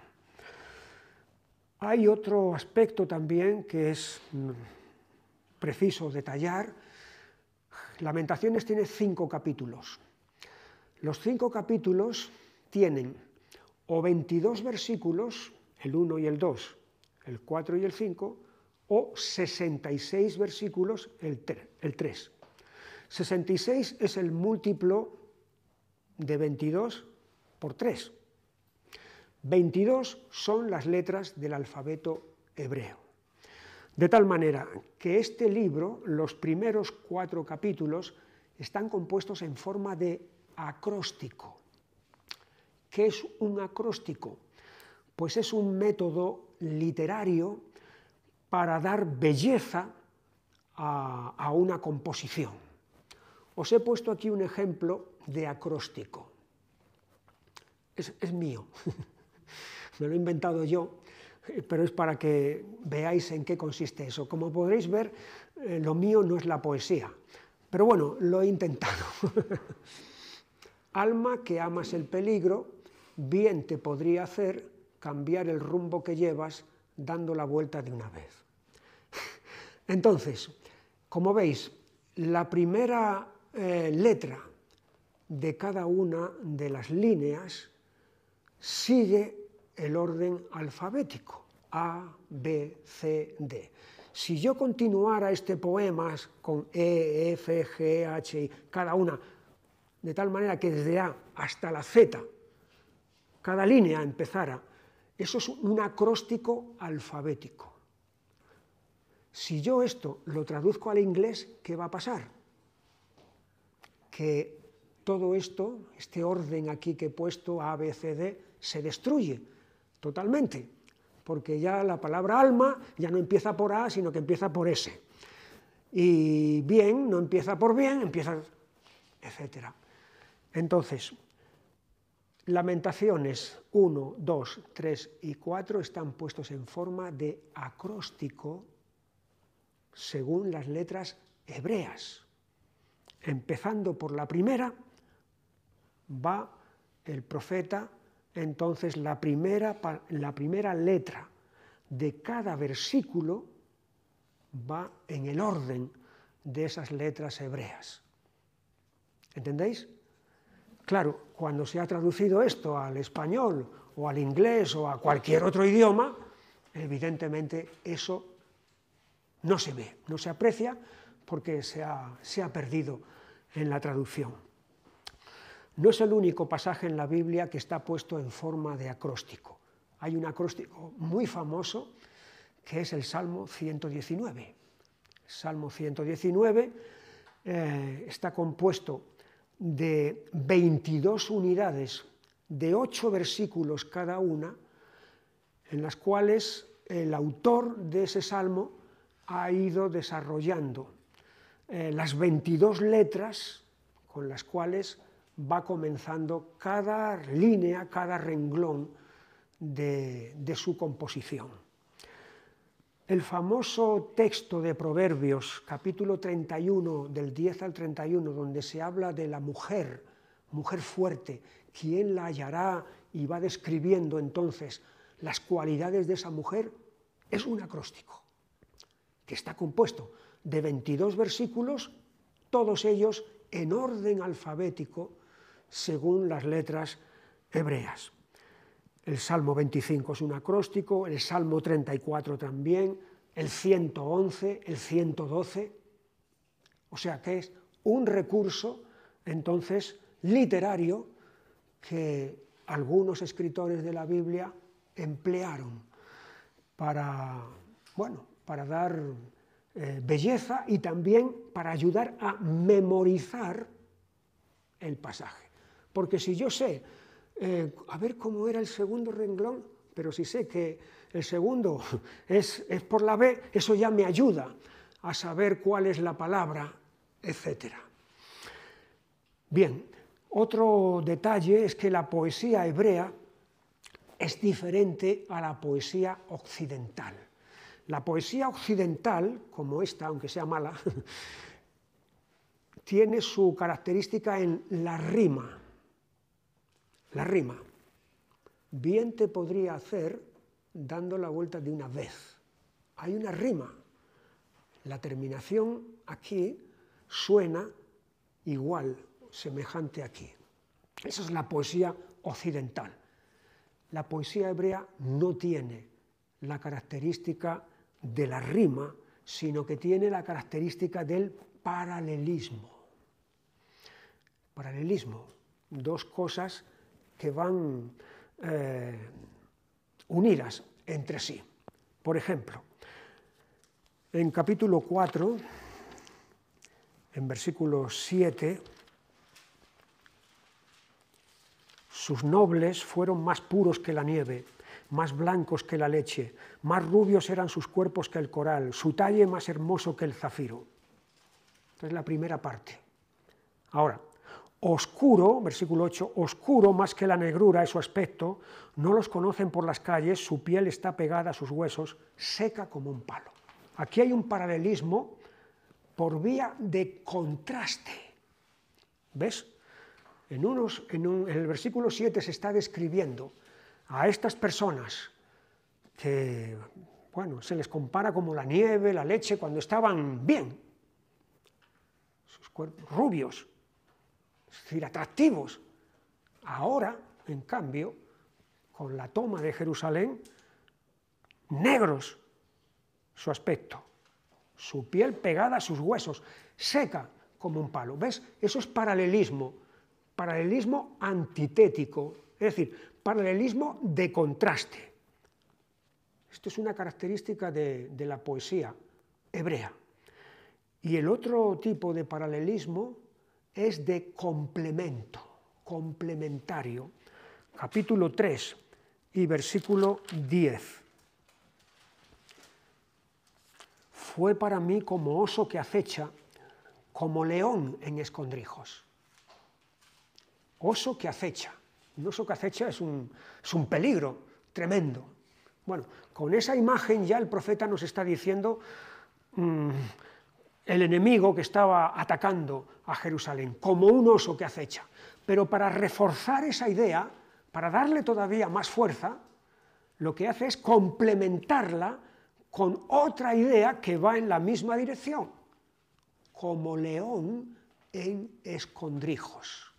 Hay otro aspecto también que es mm, preciso detallar. Lamentaciones tiene cinco capítulos. Los cinco capítulos tienen o 22 versículos, el 1 y el 2, el 4 y el 5, o 66 versículos, el 3. 66 es el múltiplo de 22 por 3. 22 son las letras del alfabeto hebreo. De tal manera que este libro, los primeros cuatro capítulos, están compuestos en forma de acróstico. ¿Qué es un acróstico? Pues es un método literario para dar belleza a, a una composición. Os he puesto aquí un ejemplo de acróstico. Es, mío, me lo he inventado yo, eh, pero es para que veáis en qué consiste eso. Como podréis ver, eh, lo mío no es la poesía, pero bueno, lo he intentado. Alma que amas el peligro, bien te podría hacer cambiar el rumbo que llevas dando la vuelta de una vez. Entonces, como veis, la primera eh, letra de cada una de las líneas sigue el orden alfabético, A, B, C, D. Si yo continuara este poema con E, F, G, H, I, cada una, de tal manera que desde A hasta la Z, cada línea empezara, eso es un acróstico alfabético. Si yo esto lo traduzco al inglés, ¿qué va a pasar? que todo esto, este orden aquí que he puesto, A, B, C, D, se destruye totalmente, porque ya la palabra alma ya no empieza por A, sino que empieza por S. Y bien no empieza por bien, empieza, etc. Entonces, Lamentaciones 1, 2, 3 y 4 están puestos en forma de acróstico según las letras hebreas. Empezando por la primera, va el profeta, entonces la primera, letra de cada versículo va en el orden de esas letras hebreas. ¿Entendéis? Claro, cuando se ha traducido esto al español o al inglés o a cualquier otro idioma, evidentemente eso no se ve, no se aprecia, porque se ha, perdido en la traducción. No es el único pasaje en la Biblia que está puesto en forma de acróstico. Hay un acróstico muy famoso que es el Salmo 119. Salmo 119 eh, está compuesto de 22 unidades de 8 versículos cada una, en las cuales el autor de ese salmo ha ido desarrollando eh, las 22 letras con las cuales va comenzando cada línea, cada renglón de, de su composición. El famoso texto de Proverbios, capítulo 31, del 10 al 31, donde se habla de la mujer, mujer fuerte, quién la hallará y va describiendo entonces las cualidades de esa mujer, es un acróstico que está compuesto de 22 versículos, todos ellos en orden alfabético según las letras hebreas. El Salmo 25 es un acróstico, el Salmo 34 también, el 111, el 112. O sea que es un recurso entonces literario que algunos escritores de la Biblia emplearon para, bueno, para dar eh, belleza y también para ayudar a memorizar el pasaje. Porque si yo sé, eh, a ver cómo era el segundo renglón, pero si sé que el segundo es, es por la B, eso ya me ayuda a saber cuál es la palabra, etc. Bien, otro detalle es que la poesía hebrea es diferente a la poesía occidental. La poesía occidental, como esta, aunque sea mala, tiene su característica en la rima. La rima. Bien te podría hacer dando la vuelta de una vez. Hay una rima. La terminación aquí suena igual, semejante aquí. Esa es la poesía occidental. La poesía hebrea no tiene la característica de la rima, sino que tiene la característica del paralelismo. Paralelismo, dos cosas que van eh, unidas entre sí. Por ejemplo, en capítulo 4, en versículo 7, sus nobles fueron más puros que la nieve, más blancos que la leche, más rubios eran sus cuerpos que el coral, su talle más hermoso que el zafiro. Esta es la primera parte. Ahora, oscuro, versículo 8, oscuro más que la negrura es su aspecto, no los conocen por las calles, su piel está pegada a sus huesos, seca como un palo. Aquí hay un paralelismo por vía de contraste. ¿Ves? En, en el versículo 7 se está describiendo a estas personas que, bueno, se les compara como la nieve, la leche, cuando estaban bien, sus cuerpos rubios, es decir, atractivos. Ahora, en cambio, con la toma de Jerusalén, negros su aspecto, su piel pegada a sus huesos, seca como un palo. ¿Ves? Eso es paralelismo, paralelismo antitético. Es decir, paralelismo de contraste. Esto es una característica de, la poesía hebrea. Y el otro tipo de paralelismo es de complemento, complementario. Capítulo 3 y versículo 10. Fue para mí como oso que acecha, como león en escondrijos. Oso que acecha. Un oso que acecha es un, peligro tremendo. Bueno, con esa imagen ya el profeta nos está diciendo mm, el enemigo que estaba atacando a Jerusalén, como un oso que acecha. Pero para reforzar esa idea, para darle todavía más fuerza, lo que hace es complementarla con otra idea que va en la misma dirección, como león en escondrijos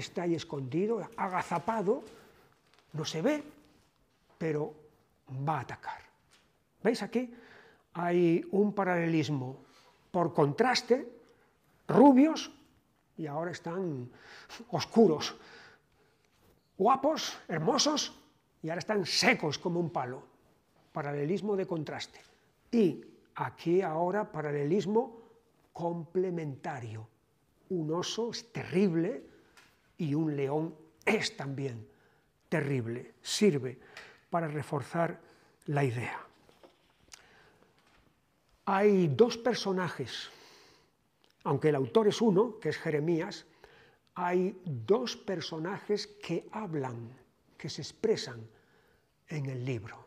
está ahí escondido, agazapado, no se ve, pero va a atacar. ¿Veis aquí? Hay un paralelismo por contraste, rubios y ahora están oscuros, guapos, hermosos y ahora están secos como un palo. Paralelismo de contraste. Y aquí ahora paralelismo complementario. Un oso es terrible, y un león es también terrible, sirve para reforzar la idea. Hay dos personajes, aunque el autor es uno, que es Jeremías, hay dos personajes que hablan, que se expresan en el libro.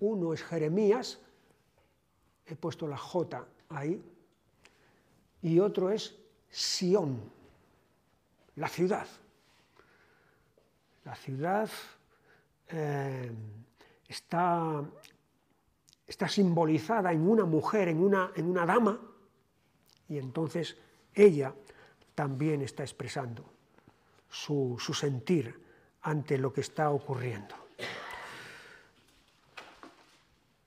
Uno es Jeremías, he puesto la J ahí, y otro es Sión, la ciudad. La ciudad eh, está, está, simbolizada en una mujer, en una, en una dama, y entonces ella también está expresando su, su sentir ante lo que está ocurriendo.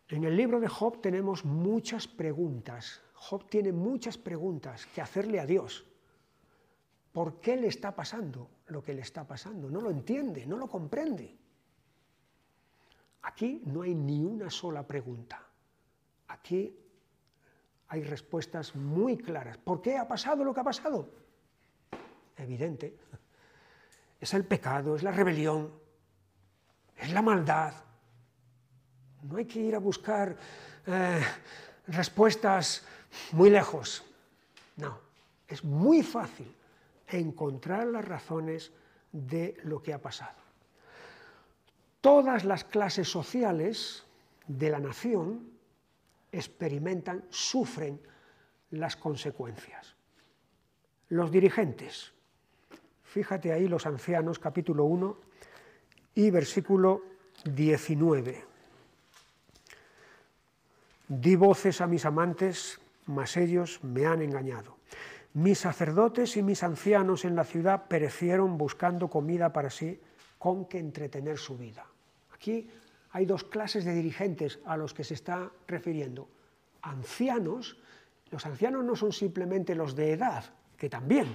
En el libro de Job tenemos muchas preguntas. Job tiene muchas preguntas que hacerle a Dios. ¿Por qué le está pasando? lo que le está pasando, no lo entiende, no lo comprende. Aquí no hay ni una sola pregunta. Aquí hay respuestas muy claras. ¿Por qué ha pasado lo que ha pasado? Evidente. Es el pecado, es la rebelión, es la maldad. No hay que ir a buscar eh, respuestas muy lejos. No, es muy fácil encontrar las razones de lo que ha pasado. Todas las clases sociales de la nación experimentan, sufren las consecuencias. Los dirigentes, fíjate ahí los ancianos, capítulo 1 y versículo 19. Di voces a mis amantes, mas ellos me han engañado. Mis sacerdotes y mis ancianos en la ciudad perecieron buscando comida para sí con que entretener su vida. Aquí hay dos clases de dirigentes a los que se está refiriendo. Ancianos, los ancianos no son simplemente los de edad, que también,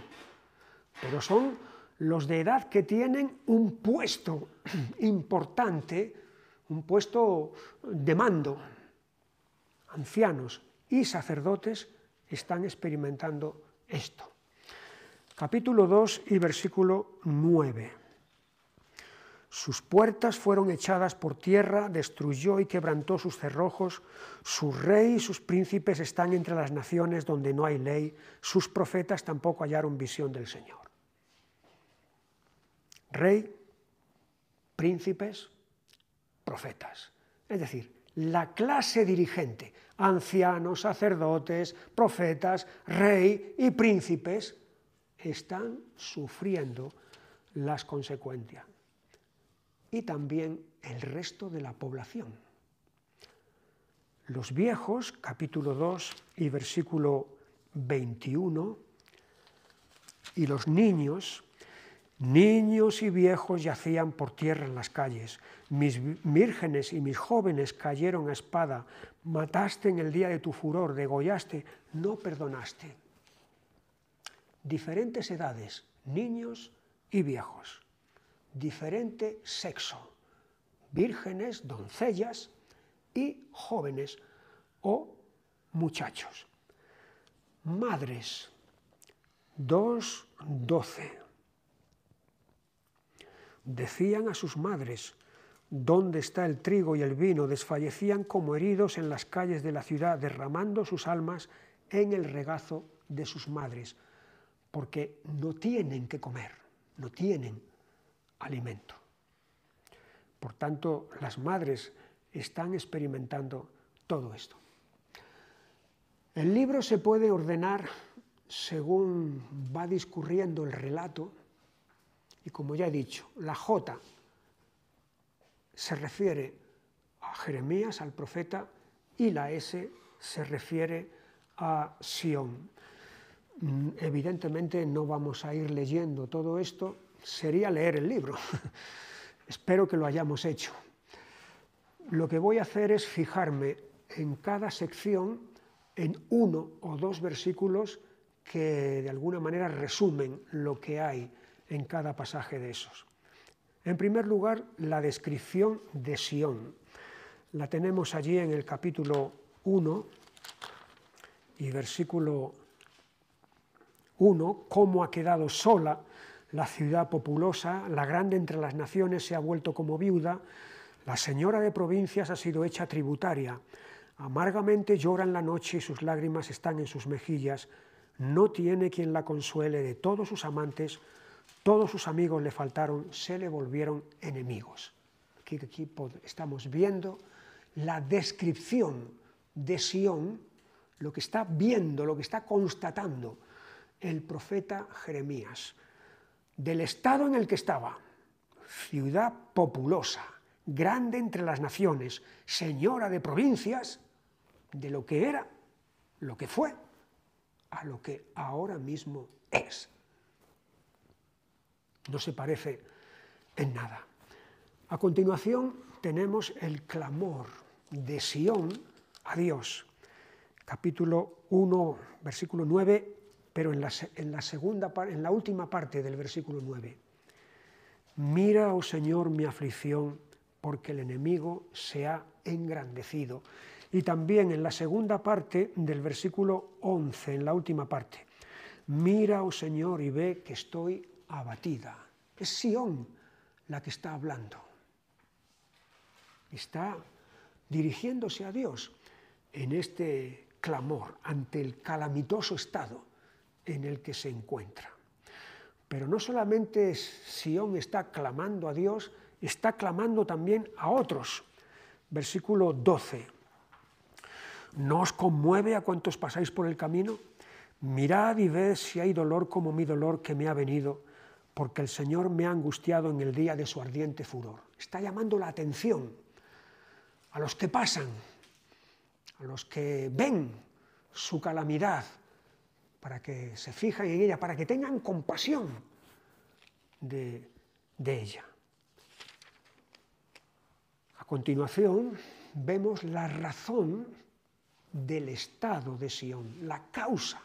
pero son los de edad que tienen un puesto importante, un puesto de mando. Ancianos y sacerdotes están experimentando esto. Capítulo 2 y versículo 9. Sus puertas fueron echadas por tierra, destruyó y quebrantó sus cerrojos, su rey y sus príncipes están entre las naciones donde no hay ley, sus profetas tampoco hallaron visión del Señor. Rey, príncipes, profetas. Es decir, la clase dirigente, ancianos, sacerdotes, profetas, rey y príncipes están sufriendo las consecuencias. Y también el resto de la población. Los viejos, capítulo 2 y versículo 21, y los niños, Niños y viejos yacían por tierra en las calles, mis vírgenes y mis jóvenes cayeron a espada, mataste en el día de tu furor, degollaste, no perdonaste. Diferentes edades, niños y viejos, diferente sexo, vírgenes, doncellas y jóvenes o muchachos. Madres, 2, doce. Decían a sus madres, ¿dónde está el trigo y el vino? Desfallecían como heridos en las calles de la ciudad, derramando sus almas en el regazo de sus madres, porque no tienen que comer, no tienen alimento. Por tanto, las madres están experimentando todo esto. El libro se puede ordenar según va discurriendo el relato y como ya he dicho, la J se refiere a Jeremías, al profeta, y la S se refiere a Sion. Mm, evidentemente no vamos a ir leyendo todo esto, sería leer el libro. Espero que lo hayamos hecho. Lo que voy a hacer es fijarme en cada sección en uno o dos versículos que de alguna manera resumen lo que hay en cada pasaje de esos. En primer lugar, la descripción de Sión. La tenemos allí en el capítulo 1 y versículo 1, cómo ha quedado sola la ciudad populosa, la grande entre las naciones se ha vuelto como viuda, la señora de provincias ha sido hecha tributaria, amargamente llora en la noche y sus lágrimas están en sus mejillas, no tiene quien la consuele de todos sus amantes, todos sus amigos le faltaron, se le volvieron enemigos. Aquí, estamos viendo la descripción de Sión, lo que está viendo, lo que está constatando el profeta Jeremías, del estado en el que estaba, ciudad populosa, grande entre las naciones, señora de provincias, de lo que era, lo que fue, a lo que ahora mismo es no se parece en nada. A continuación tenemos el clamor de Sión a Dios, capítulo 1, versículo 9, pero en la, en la, segunda, en la última parte del versículo 9. Mira, oh Señor, mi aflicción, porque el enemigo se ha engrandecido. Y también en la segunda parte del versículo 11, en la última parte. Mira, oh Señor, y ve que estoy abatida. Es Sión la que está hablando. Está dirigiéndose a Dios en este clamor ante el calamitoso estado en el que se encuentra. Pero no solamente Sión está clamando a Dios, está clamando también a otros. Versículo 12. ¿No os conmueve a cuantos pasáis por el camino? Mirad y ved si hay dolor como mi dolor que me ha venido porque el Señor me ha angustiado en el día de su ardiente furor. Está llamando la atención a los que pasan, a los que ven su calamidad, para que se fijen en ella, para que tengan compasión de, de ella. A continuación, vemos la razón del estado de Sión, la causa.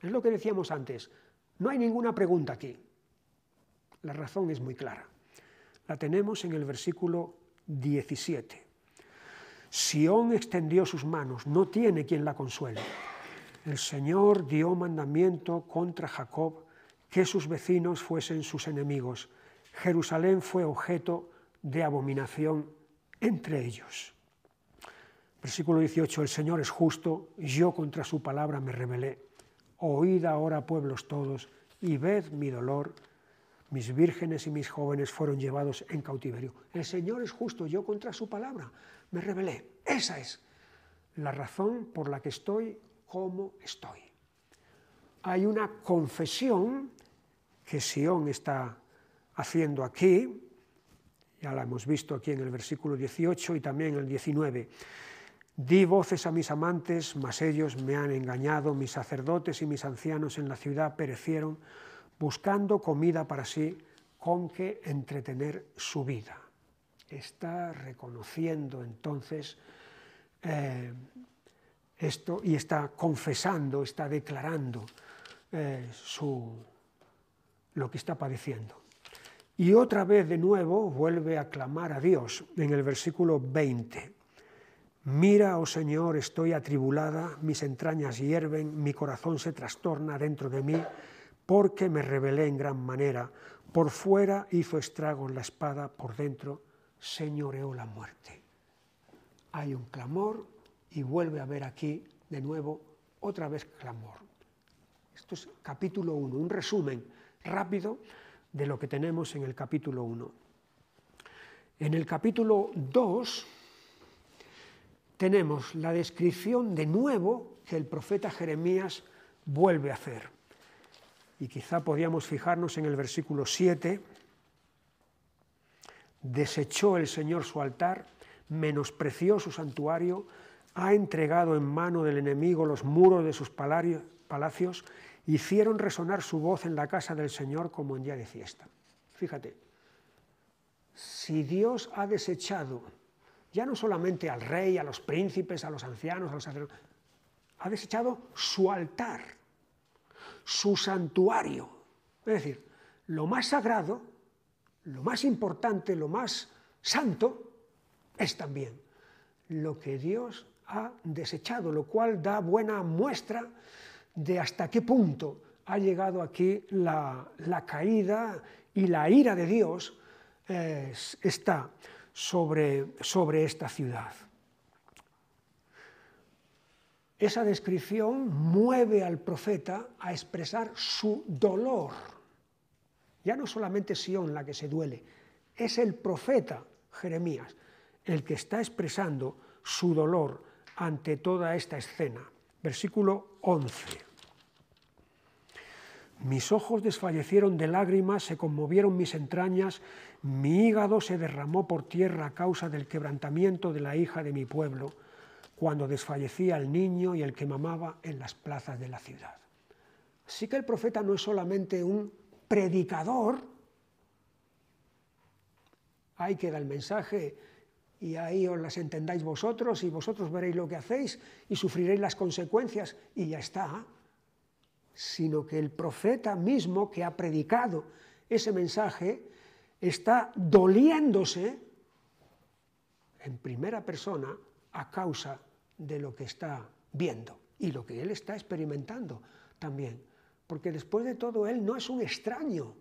Es lo que decíamos antes, no hay ninguna pregunta aquí. La razón es muy clara. La tenemos en el versículo 17. Sión extendió sus manos, no tiene quien la consuele. El Señor dio mandamiento contra Jacob que sus vecinos fuesen sus enemigos. Jerusalén fue objeto de abominación entre ellos. Versículo 18, el Señor es justo, yo contra su palabra me rebelé. Oíd ahora, pueblos todos, y ved mi dolor mis vírgenes y mis jóvenes fueron llevados en cautiverio. El Señor es justo, yo contra su palabra me rebelé. Esa es la razón por la que estoy como estoy. Hay una confesión que Sión está haciendo aquí, ya la hemos visto aquí en el versículo 18 y también en el 19. Di voces a mis amantes, mas ellos me han engañado, mis sacerdotes y mis ancianos en la ciudad perecieron buscando comida para sí con que entretener su vida. Está reconociendo entonces eh, esto y está confesando, está declarando eh, lo que está padeciendo. Y otra vez de nuevo vuelve a clamar a Dios en el versículo 20. Mira, oh Señor, estoy atribulada, mis entrañas hierven, mi corazón se trastorna dentro de mí porque me rebelé en gran manera, por fuera hizo estragos la espada, por dentro señoreó la muerte. Hay un clamor y vuelve a haber aquí de nuevo otra vez clamor. Esto es capítulo 1, un resumen rápido de lo que tenemos en el capítulo 1. En el capítulo 2 tenemos la descripción de nuevo que el profeta Jeremías vuelve a hacer y quizá podíamos fijarnos en el versículo 7, desechó el Señor su altar, menospreció su santuario, ha entregado en mano del enemigo los muros de sus palacios, hicieron resonar su voz en la casa del Señor como en día de fiesta. Fíjate, si Dios ha desechado ya no solamente al rey, a los príncipes, a los ancianos, a los sacerdotes, ha desechado su altar su santuario. Es decir, lo más sagrado, lo más importante, lo más santo, es también lo que Dios ha desechado, lo cual da buena muestra de hasta qué punto ha llegado aquí la, la caída y la ira de Dios eh, está sobre esta ciudad. Esa descripción mueve al profeta a expresar su dolor. Ya no solamente Sión la que se duele, es el profeta Jeremías el que está expresando su dolor ante toda esta escena. Versículo 11. Mis ojos desfallecieron de lágrimas, se conmovieron mis entrañas, mi hígado se derramó por tierra a causa del quebrantamiento de la hija de mi pueblo cuando desfallecía el niño y el que mamaba en las plazas de la ciudad. Así que el profeta no es solamente un predicador, ahí queda el mensaje y ahí os las entendáis vosotros y vosotros veréis lo que hacéis y sufriréis las consecuencias y ya está, sino que el profeta mismo que ha predicado ese mensaje está doliéndose en primera persona a causa de lo que está viendo y lo que él está experimentando también. Porque después de todo, él no es un extraño,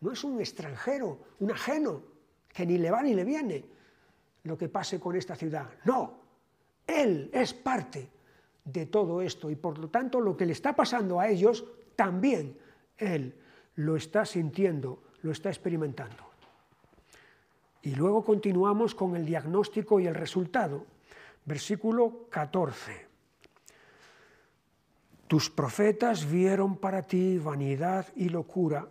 no es un extranjero, un ajeno, que ni le va ni le viene lo que pase con esta ciudad. No, él es parte de todo esto y por lo tanto lo que le está pasando a ellos, también él lo está sintiendo, lo está experimentando. Y luego continuamos con el diagnóstico y el resultado versículo 14. Tus profetas vieron para ti vanidad y locura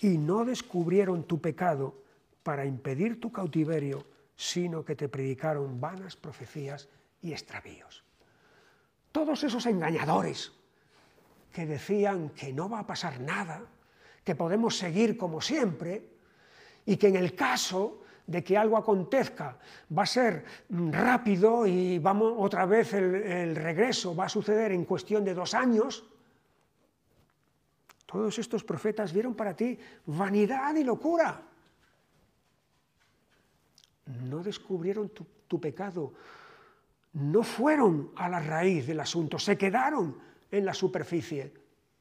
y no descubrieron tu pecado para impedir tu cautiverio, sino que te predicaron vanas profecías y extravíos. Todos esos engañadores que decían que no va a pasar nada, que podemos seguir como siempre y que en el caso de que algo acontezca. Va a ser rápido y vamos otra vez el, regreso va a suceder en cuestión de dos años. Todos estos profetas vieron para ti vanidad y locura. No descubrieron tu, tu pecado, no fueron a la raíz del asunto, se quedaron en la superficie.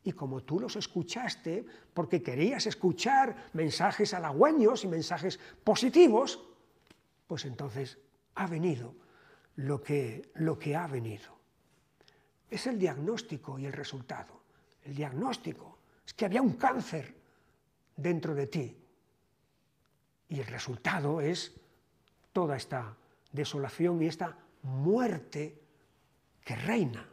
Y como tú los escuchaste, porque querías escuchar mensajes halagüeños y mensajes positivos, pues entonces ha venido lo que, lo que ha venido. Es el diagnóstico y el resultado. El diagnóstico es que había un cáncer dentro de ti. Y el resultado es toda esta desolación y esta muerte que reina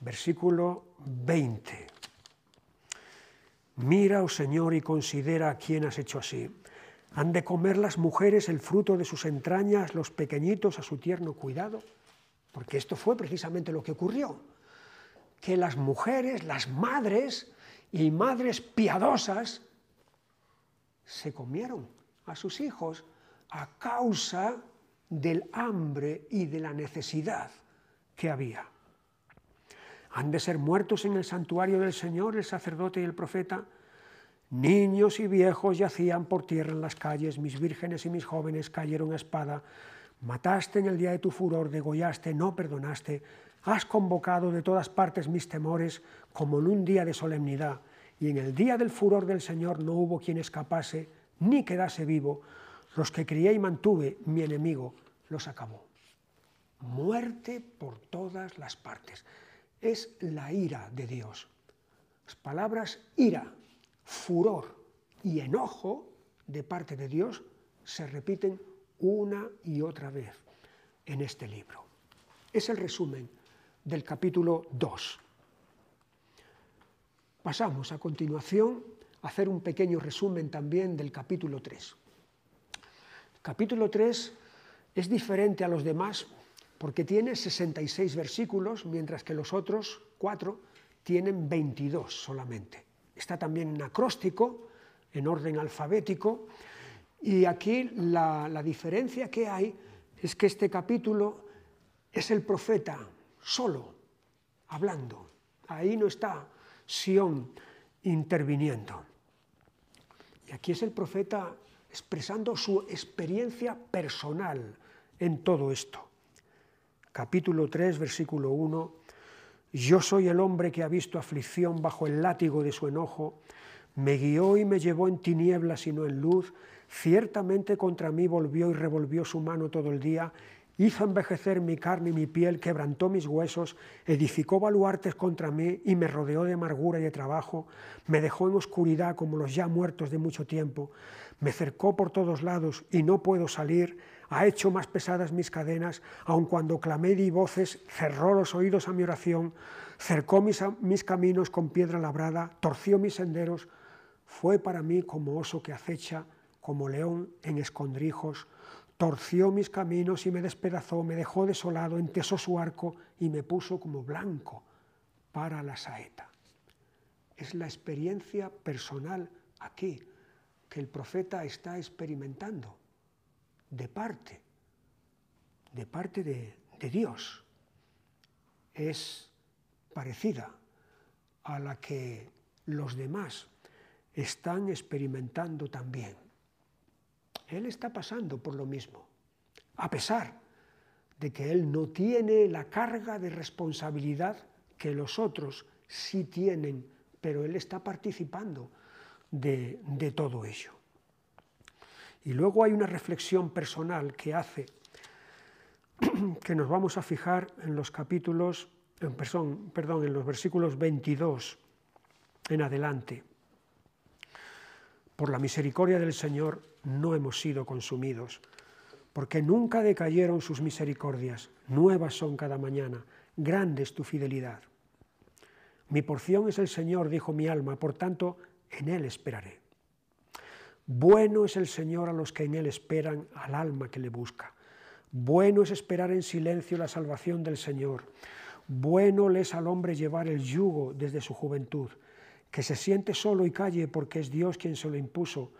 versículo 20. Mira, oh Señor, y considera a quién has hecho así. ¿Han de comer las mujeres el fruto de sus entrañas, los pequeñitos a su tierno cuidado? Porque esto fue precisamente lo que ocurrió. Que las mujeres, las madres y madres piadosas, se comieron a sus hijos a causa del hambre y de la necesidad que había han de ser muertos en el santuario del Señor el sacerdote y el profeta. Niños y viejos yacían por tierra en las calles, mis vírgenes y mis jóvenes cayeron a espada. Mataste en el día de tu furor, degollaste, no perdonaste. Has convocado de todas partes mis temores, como en un día de solemnidad. Y en el día del furor del Señor no hubo quien escapase, ni quedase vivo. Los que crié y mantuve, mi enemigo, los acabó. Muerte por todas las partes es la ira de Dios. Las palabras ira, furor y enojo de parte de Dios se repiten una y otra vez en este libro. Es el resumen del capítulo 2. Pasamos a continuación a hacer un pequeño resumen también del capítulo 3. El capítulo 3 es diferente a los demás porque tiene 66 versículos, mientras que los otros cuatro tienen 22 solamente. Está también en acróstico, en orden alfabético, y aquí la, la diferencia que hay es que este capítulo es el profeta solo, hablando. Ahí no está Sión interviniendo. Y aquí es el profeta expresando su experiencia personal en todo esto capítulo 3, versículo 1, Yo soy el hombre que ha visto aflicción bajo el látigo de su enojo, me guió y me llevó en tinieblas y no en luz, ciertamente contra mí volvió y revolvió su mano todo el día, hizo envejecer mi carne y mi piel, quebrantó mis huesos, edificó baluartes contra mí y me rodeó de amargura y de trabajo, me dejó en oscuridad como los ya muertos de mucho tiempo, me cercó por todos lados y no puedo salir, ha hecho más pesadas mis cadenas, aun cuando clamé di voces, cerró los oídos a mi oración, cercó mis, mis caminos con piedra labrada, torció mis senderos, fue para mí como oso que acecha, como león en escondrijos, torció mis caminos y me despedazó, me dejó desolado, entesó su arco y me puso como blanco para la saeta. Es la experiencia personal aquí que el profeta está experimentando de parte, de parte de, Dios, es parecida a la que los demás están experimentando también. Él está pasando por lo mismo, a pesar de que él no tiene la carga de responsabilidad que los otros sí tienen, pero él está participando de todo ello. Y luego hay una reflexión personal que hace que nos vamos a fijar en los capítulos, en, en los versículos 22 en adelante. Por la misericordia del Señor no hemos sido consumidos, porque nunca decayeron sus misericordias, nuevas son cada mañana, grande es tu fidelidad. Mi porción es el Señor, dijo mi alma, por tanto, en Él esperaré. Bueno es el Señor a los que en Él esperan, al alma que le busca. Bueno es esperar en silencio la salvación del Señor. Bueno le es al hombre llevar el yugo desde su juventud. Que se siente solo y calle porque es Dios quien se lo impuso.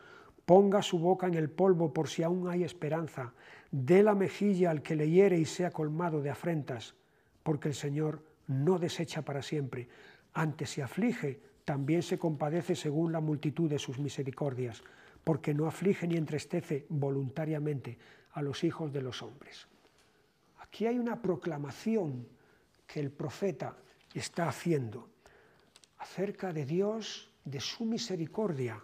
Ponga su boca en el polvo por si aún hay esperanza. Dé la mejilla al que le hiere y sea colmado de afrentas. Porque el Señor no desecha para siempre. Antes se aflige, también se compadece según la multitud de sus misericordias porque no aflige ni entristece voluntariamente a los hijos de los hombres. Aquí hay una proclamación que el profeta está haciendo acerca de Dios, de su misericordia,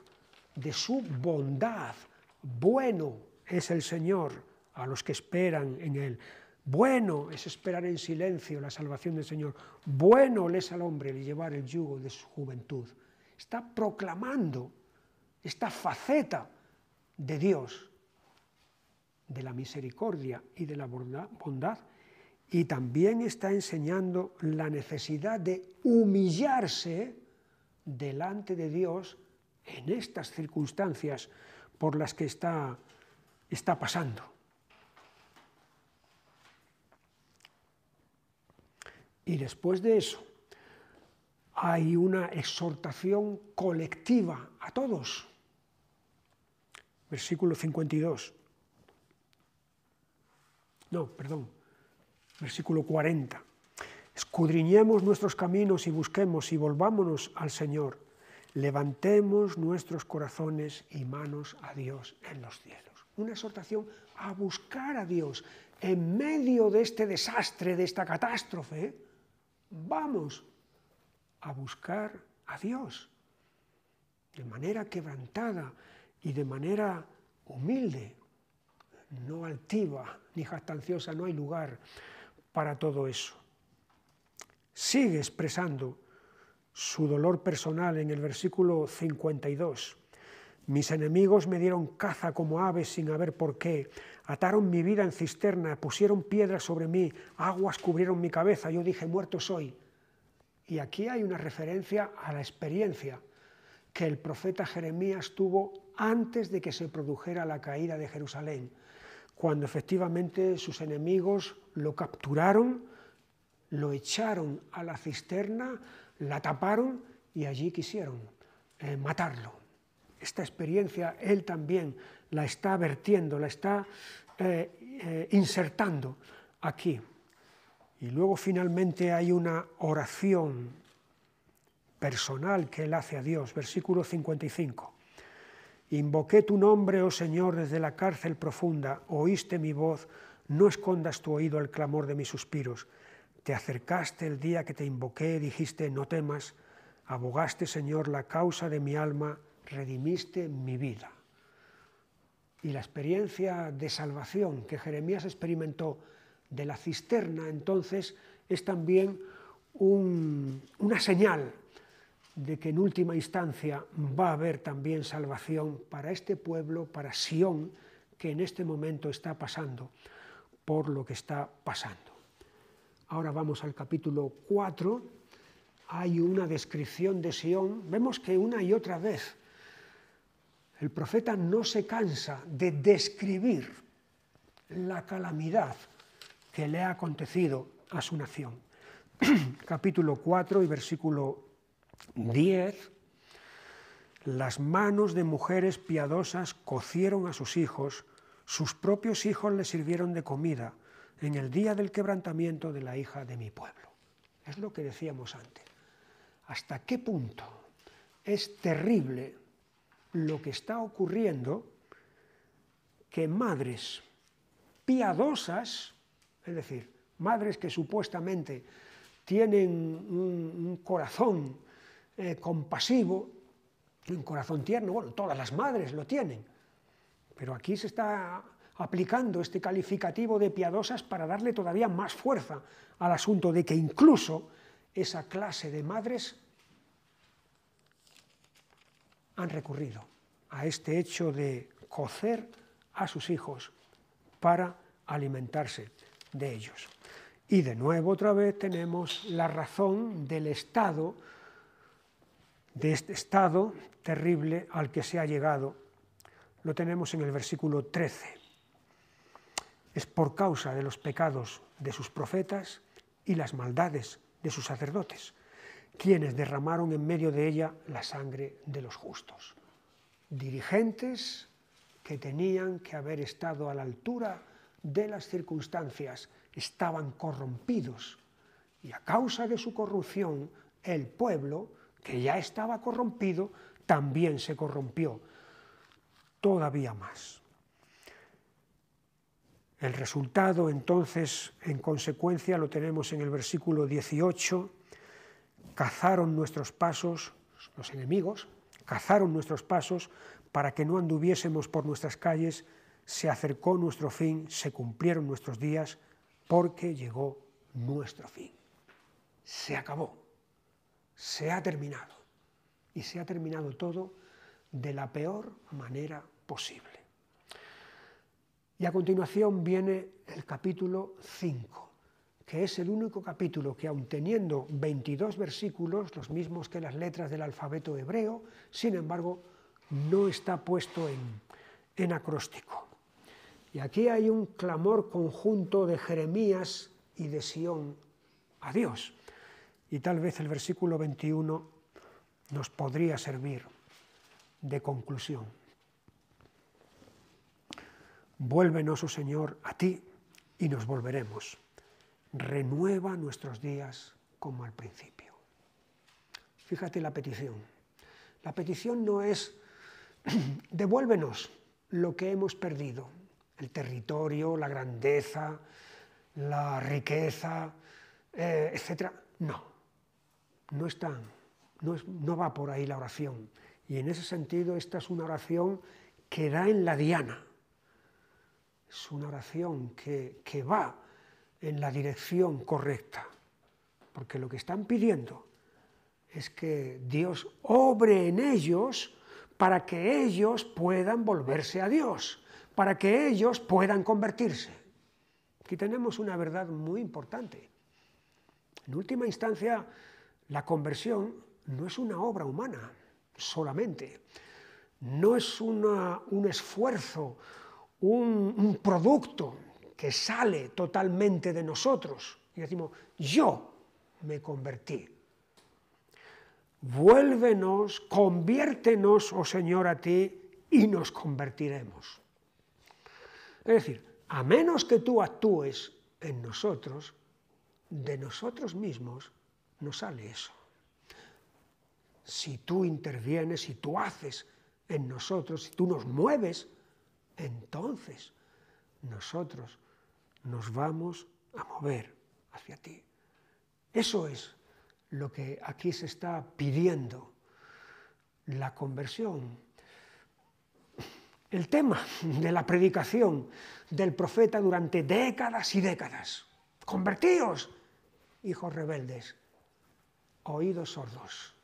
de su bondad. Bueno es el Señor a los que esperan en Él. Bueno es esperar en silencio la salvación del Señor. Bueno le es al hombre el llevar el yugo de su juventud. Está proclamando esta faceta de Dios, de la misericordia y de la bondad, y también está enseñando la necesidad de humillarse delante de Dios en estas circunstancias por las que está, está pasando. Y después de eso, hay una exhortación colectiva a todos versículo 52. No, perdón, versículo 40. Escudriñemos nuestros caminos y busquemos y volvámonos al Señor. Levantemos nuestros corazones y manos a Dios en los cielos. Una exhortación a buscar a Dios en medio de este desastre, de esta catástrofe. ¿eh? Vamos a buscar a Dios de manera quebrantada, y de manera humilde, no altiva ni jactanciosa, no hay lugar para todo eso. Sigue expresando su dolor personal en el versículo 52. Mis enemigos me dieron caza como aves sin haber por qué, ataron mi vida en cisterna, pusieron piedras sobre mí, aguas cubrieron mi cabeza, yo dije, muerto soy. Y aquí hay una referencia a la experiencia que el profeta Jeremías tuvo antes de que se produjera la caída de Jerusalén, cuando efectivamente sus enemigos lo capturaron, lo echaron a la cisterna, la taparon y allí quisieron eh, matarlo. Esta experiencia él también la está vertiendo, la está eh, eh, insertando aquí. Y luego finalmente hay una oración personal que él hace a Dios, versículo 55. Invoqué tu nombre, oh Señor, desde la cárcel profunda, oíste mi voz, no escondas tu oído al clamor de mis suspiros. Te acercaste el día que te invoqué, dijiste, no temas, abogaste, Señor, la causa de mi alma, redimiste mi vida. Y la experiencia de salvación que Jeremías experimentó de la cisterna entonces es también una señal de que en última instancia va a haber también salvación para este pueblo, para Sión, que en este momento está pasando por lo que está pasando. Ahora vamos al capítulo 4. Hay una descripción de Sión. Vemos que una y otra vez el profeta no se cansa de describir la calamidad que le ha acontecido a su nación. capítulo 4 y versículo 10. Las manos de mujeres piadosas cocieron a sus hijos, sus propios hijos les sirvieron de comida en el día del quebrantamiento de la hija de mi pueblo. Es lo que decíamos antes. ¿Hasta qué punto es terrible lo que está ocurriendo que madres piadosas, es decir, madres que supuestamente tienen un, un corazón eh, compasivo, un corazón tierno, bueno, todas las madres lo tienen, pero aquí se está aplicando este calificativo de piadosas para darle todavía más fuerza al asunto de que incluso esa clase de madres han recurrido a este hecho de cocer a sus hijos para alimentarse de ellos. Y de nuevo otra vez tenemos la razón del Estado de este estado terrible al que se ha llegado lo tenemos en el versículo 13. Es por causa de los pecados de sus profetas y las maldades de sus sacerdotes, quienes derramaron en medio de ella la sangre de los justos. Dirigentes que tenían que haber estado a la altura de las circunstancias, estaban corrompidos y a causa de su corrupción el pueblo que ya estaba corrompido, también se corrompió todavía más. El resultado, entonces, en consecuencia, lo tenemos en el versículo 18, cazaron nuestros pasos, los enemigos, cazaron nuestros pasos para que no anduviésemos por nuestras calles, se acercó nuestro fin, se cumplieron nuestros días, porque llegó nuestro fin. Se acabó se ha terminado. Y se ha terminado todo de la peor manera posible. Y a continuación viene el capítulo 5, que es el único capítulo que, aun teniendo 22 versículos, los mismos que las letras del alfabeto hebreo, sin embargo, no está puesto en, acróstico. Y aquí hay un clamor conjunto de Jeremías y de Sión a Dios. Y tal vez el versículo 21 nos podría servir de conclusión. Vuélvenos, oh Señor, a ti y nos volveremos. Renueva nuestros días como al principio. Fíjate la petición. La petición no es devuélvenos lo que hemos perdido, el territorio, la grandeza, la riqueza, eh, etcétera. etc. No, no están, no, va por ahí la oración. Y en ese sentido esta es una oración que da en la diana. Es una oración que, que va en la dirección correcta. Porque lo que están pidiendo es que Dios obre en ellos para que ellos puedan volverse a Dios, para que ellos puedan convertirse. Aquí tenemos una verdad muy importante. En última instancia, la conversión no es una obra humana solamente, no es un esfuerzo, un, un producto que sale totalmente de nosotros. Y decimos, yo me convertí. Vuélvenos, conviértenos, oh Señor, a ti y nos convertiremos. Es decir, a menos que tú actúes en nosotros, de nosotros mismos no sale eso. Si tú intervienes, si tú haces en nosotros, si tú nos mueves, entonces nosotros nos vamos a mover hacia ti. Eso es lo que aquí se está pidiendo, la conversión. El tema de la predicación del profeta durante décadas y décadas. Convertíos, hijos rebeldes, oídos sordos.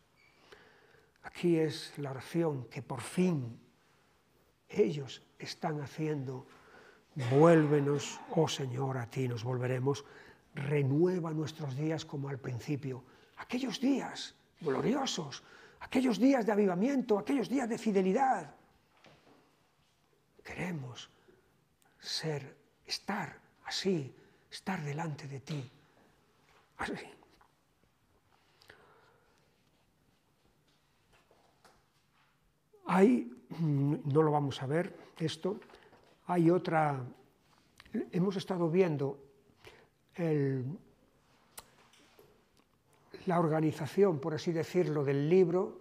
Aquí es la oración que por fin ellos están haciendo. Vuélvenos, oh Señor, a ti nos volveremos. Renueva nuestros días como al principio. Aquellos días gloriosos, aquellos días de avivamiento, aquellos días de fidelidad. Queremos ser, estar así, estar delante de ti. Así. Hay, no lo vamos a ver esto, hay otra, hemos estado viendo la organización, por así decirlo, del libro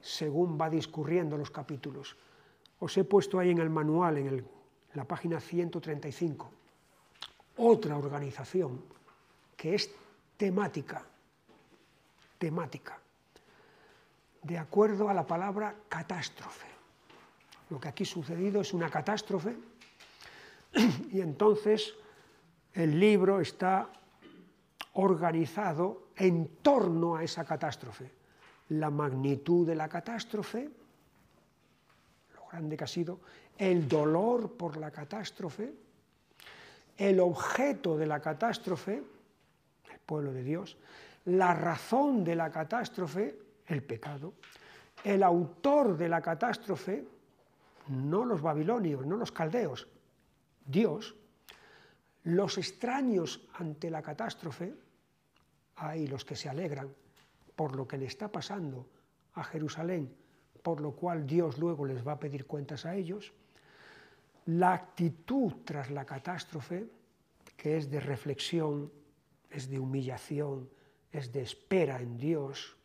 según va discurriendo los capítulos. Os he puesto ahí en el manual, en la página 135, otra organización que es temática, temática de acuerdo a la palabra catástrofe. Lo que aquí sucedido es una catástrofe y entonces el libro está organizado en torno a esa catástrofe. La magnitud de la catástrofe, lo grande que ha sido, el dolor por la catástrofe, el objeto de la catástrofe, el pueblo de Dios, la razón de la catástrofe, el pecado, el autor de la catástrofe, no los babilonios, no los caldeos, Dios, los extraños ante la catástrofe, hay los que se alegran por lo que le está pasando a Jerusalén, por lo cual Dios luego les va a pedir cuentas a ellos, la actitud tras la catástrofe, que es de reflexión, es de humillación, es de espera en Dios,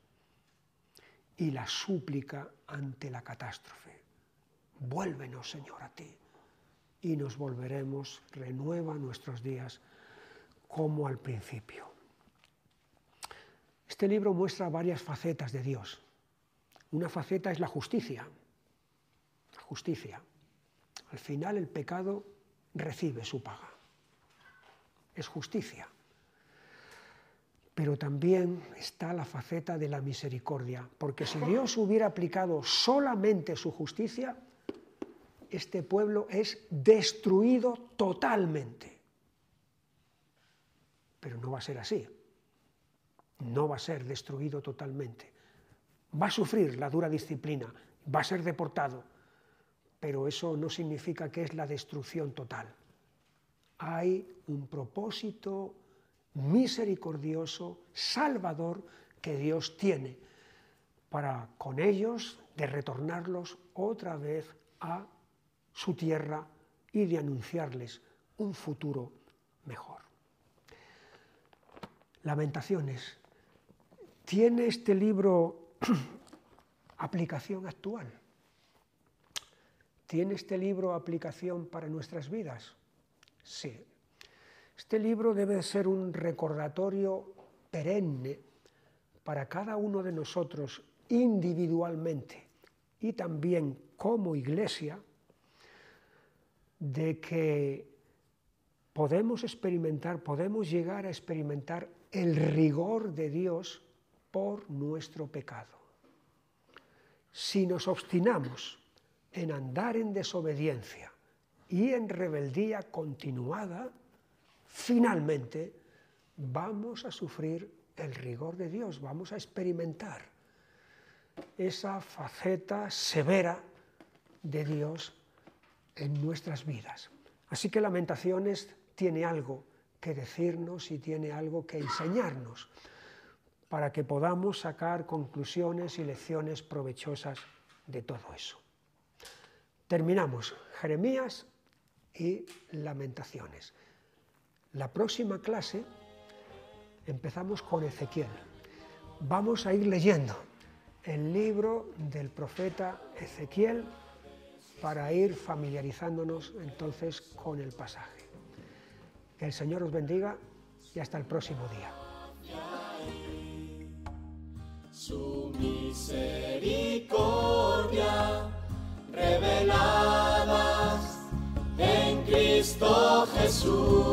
y la súplica ante la catástrofe. Vuélvenos, Señor, a ti, y nos volveremos, renueva nuestros días como al principio. Este libro muestra varias facetas de Dios. Una faceta es la justicia, la justicia. Al final el pecado recibe su paga. Es justicia pero también está la faceta de la misericordia, porque si Dios hubiera aplicado solamente su justicia, este pueblo es destruido totalmente. Pero no va a ser así. No va a ser destruido totalmente. Va a sufrir la dura disciplina, va a ser deportado, pero eso no significa que es la destrucción total. Hay un propósito misericordioso, salvador que Dios tiene para con ellos de retornarlos otra vez a su tierra y de anunciarles un futuro mejor. Lamentaciones. ¿Tiene este libro aplicación actual? ¿Tiene este libro aplicación para nuestras vidas? Sí, este libro debe ser un recordatorio perenne para cada uno de nosotros individualmente y también como iglesia de que podemos experimentar, podemos llegar a experimentar el rigor de Dios por nuestro pecado. Si nos obstinamos en andar en desobediencia y en rebeldía continuada, finalmente vamos a sufrir el rigor de Dios, vamos a experimentar esa faceta severa de Dios en nuestras vidas. Así que Lamentaciones tiene algo que decirnos y tiene algo que enseñarnos para que podamos sacar conclusiones y lecciones provechosas de todo eso. Terminamos Jeremías y Lamentaciones. La próxima clase empezamos con Ezequiel. Vamos a ir leyendo el libro del profeta Ezequiel para ir familiarizándonos entonces con el pasaje. Que el Señor os bendiga y hasta el próximo día. Su misericordia reveladas en Cristo Jesús.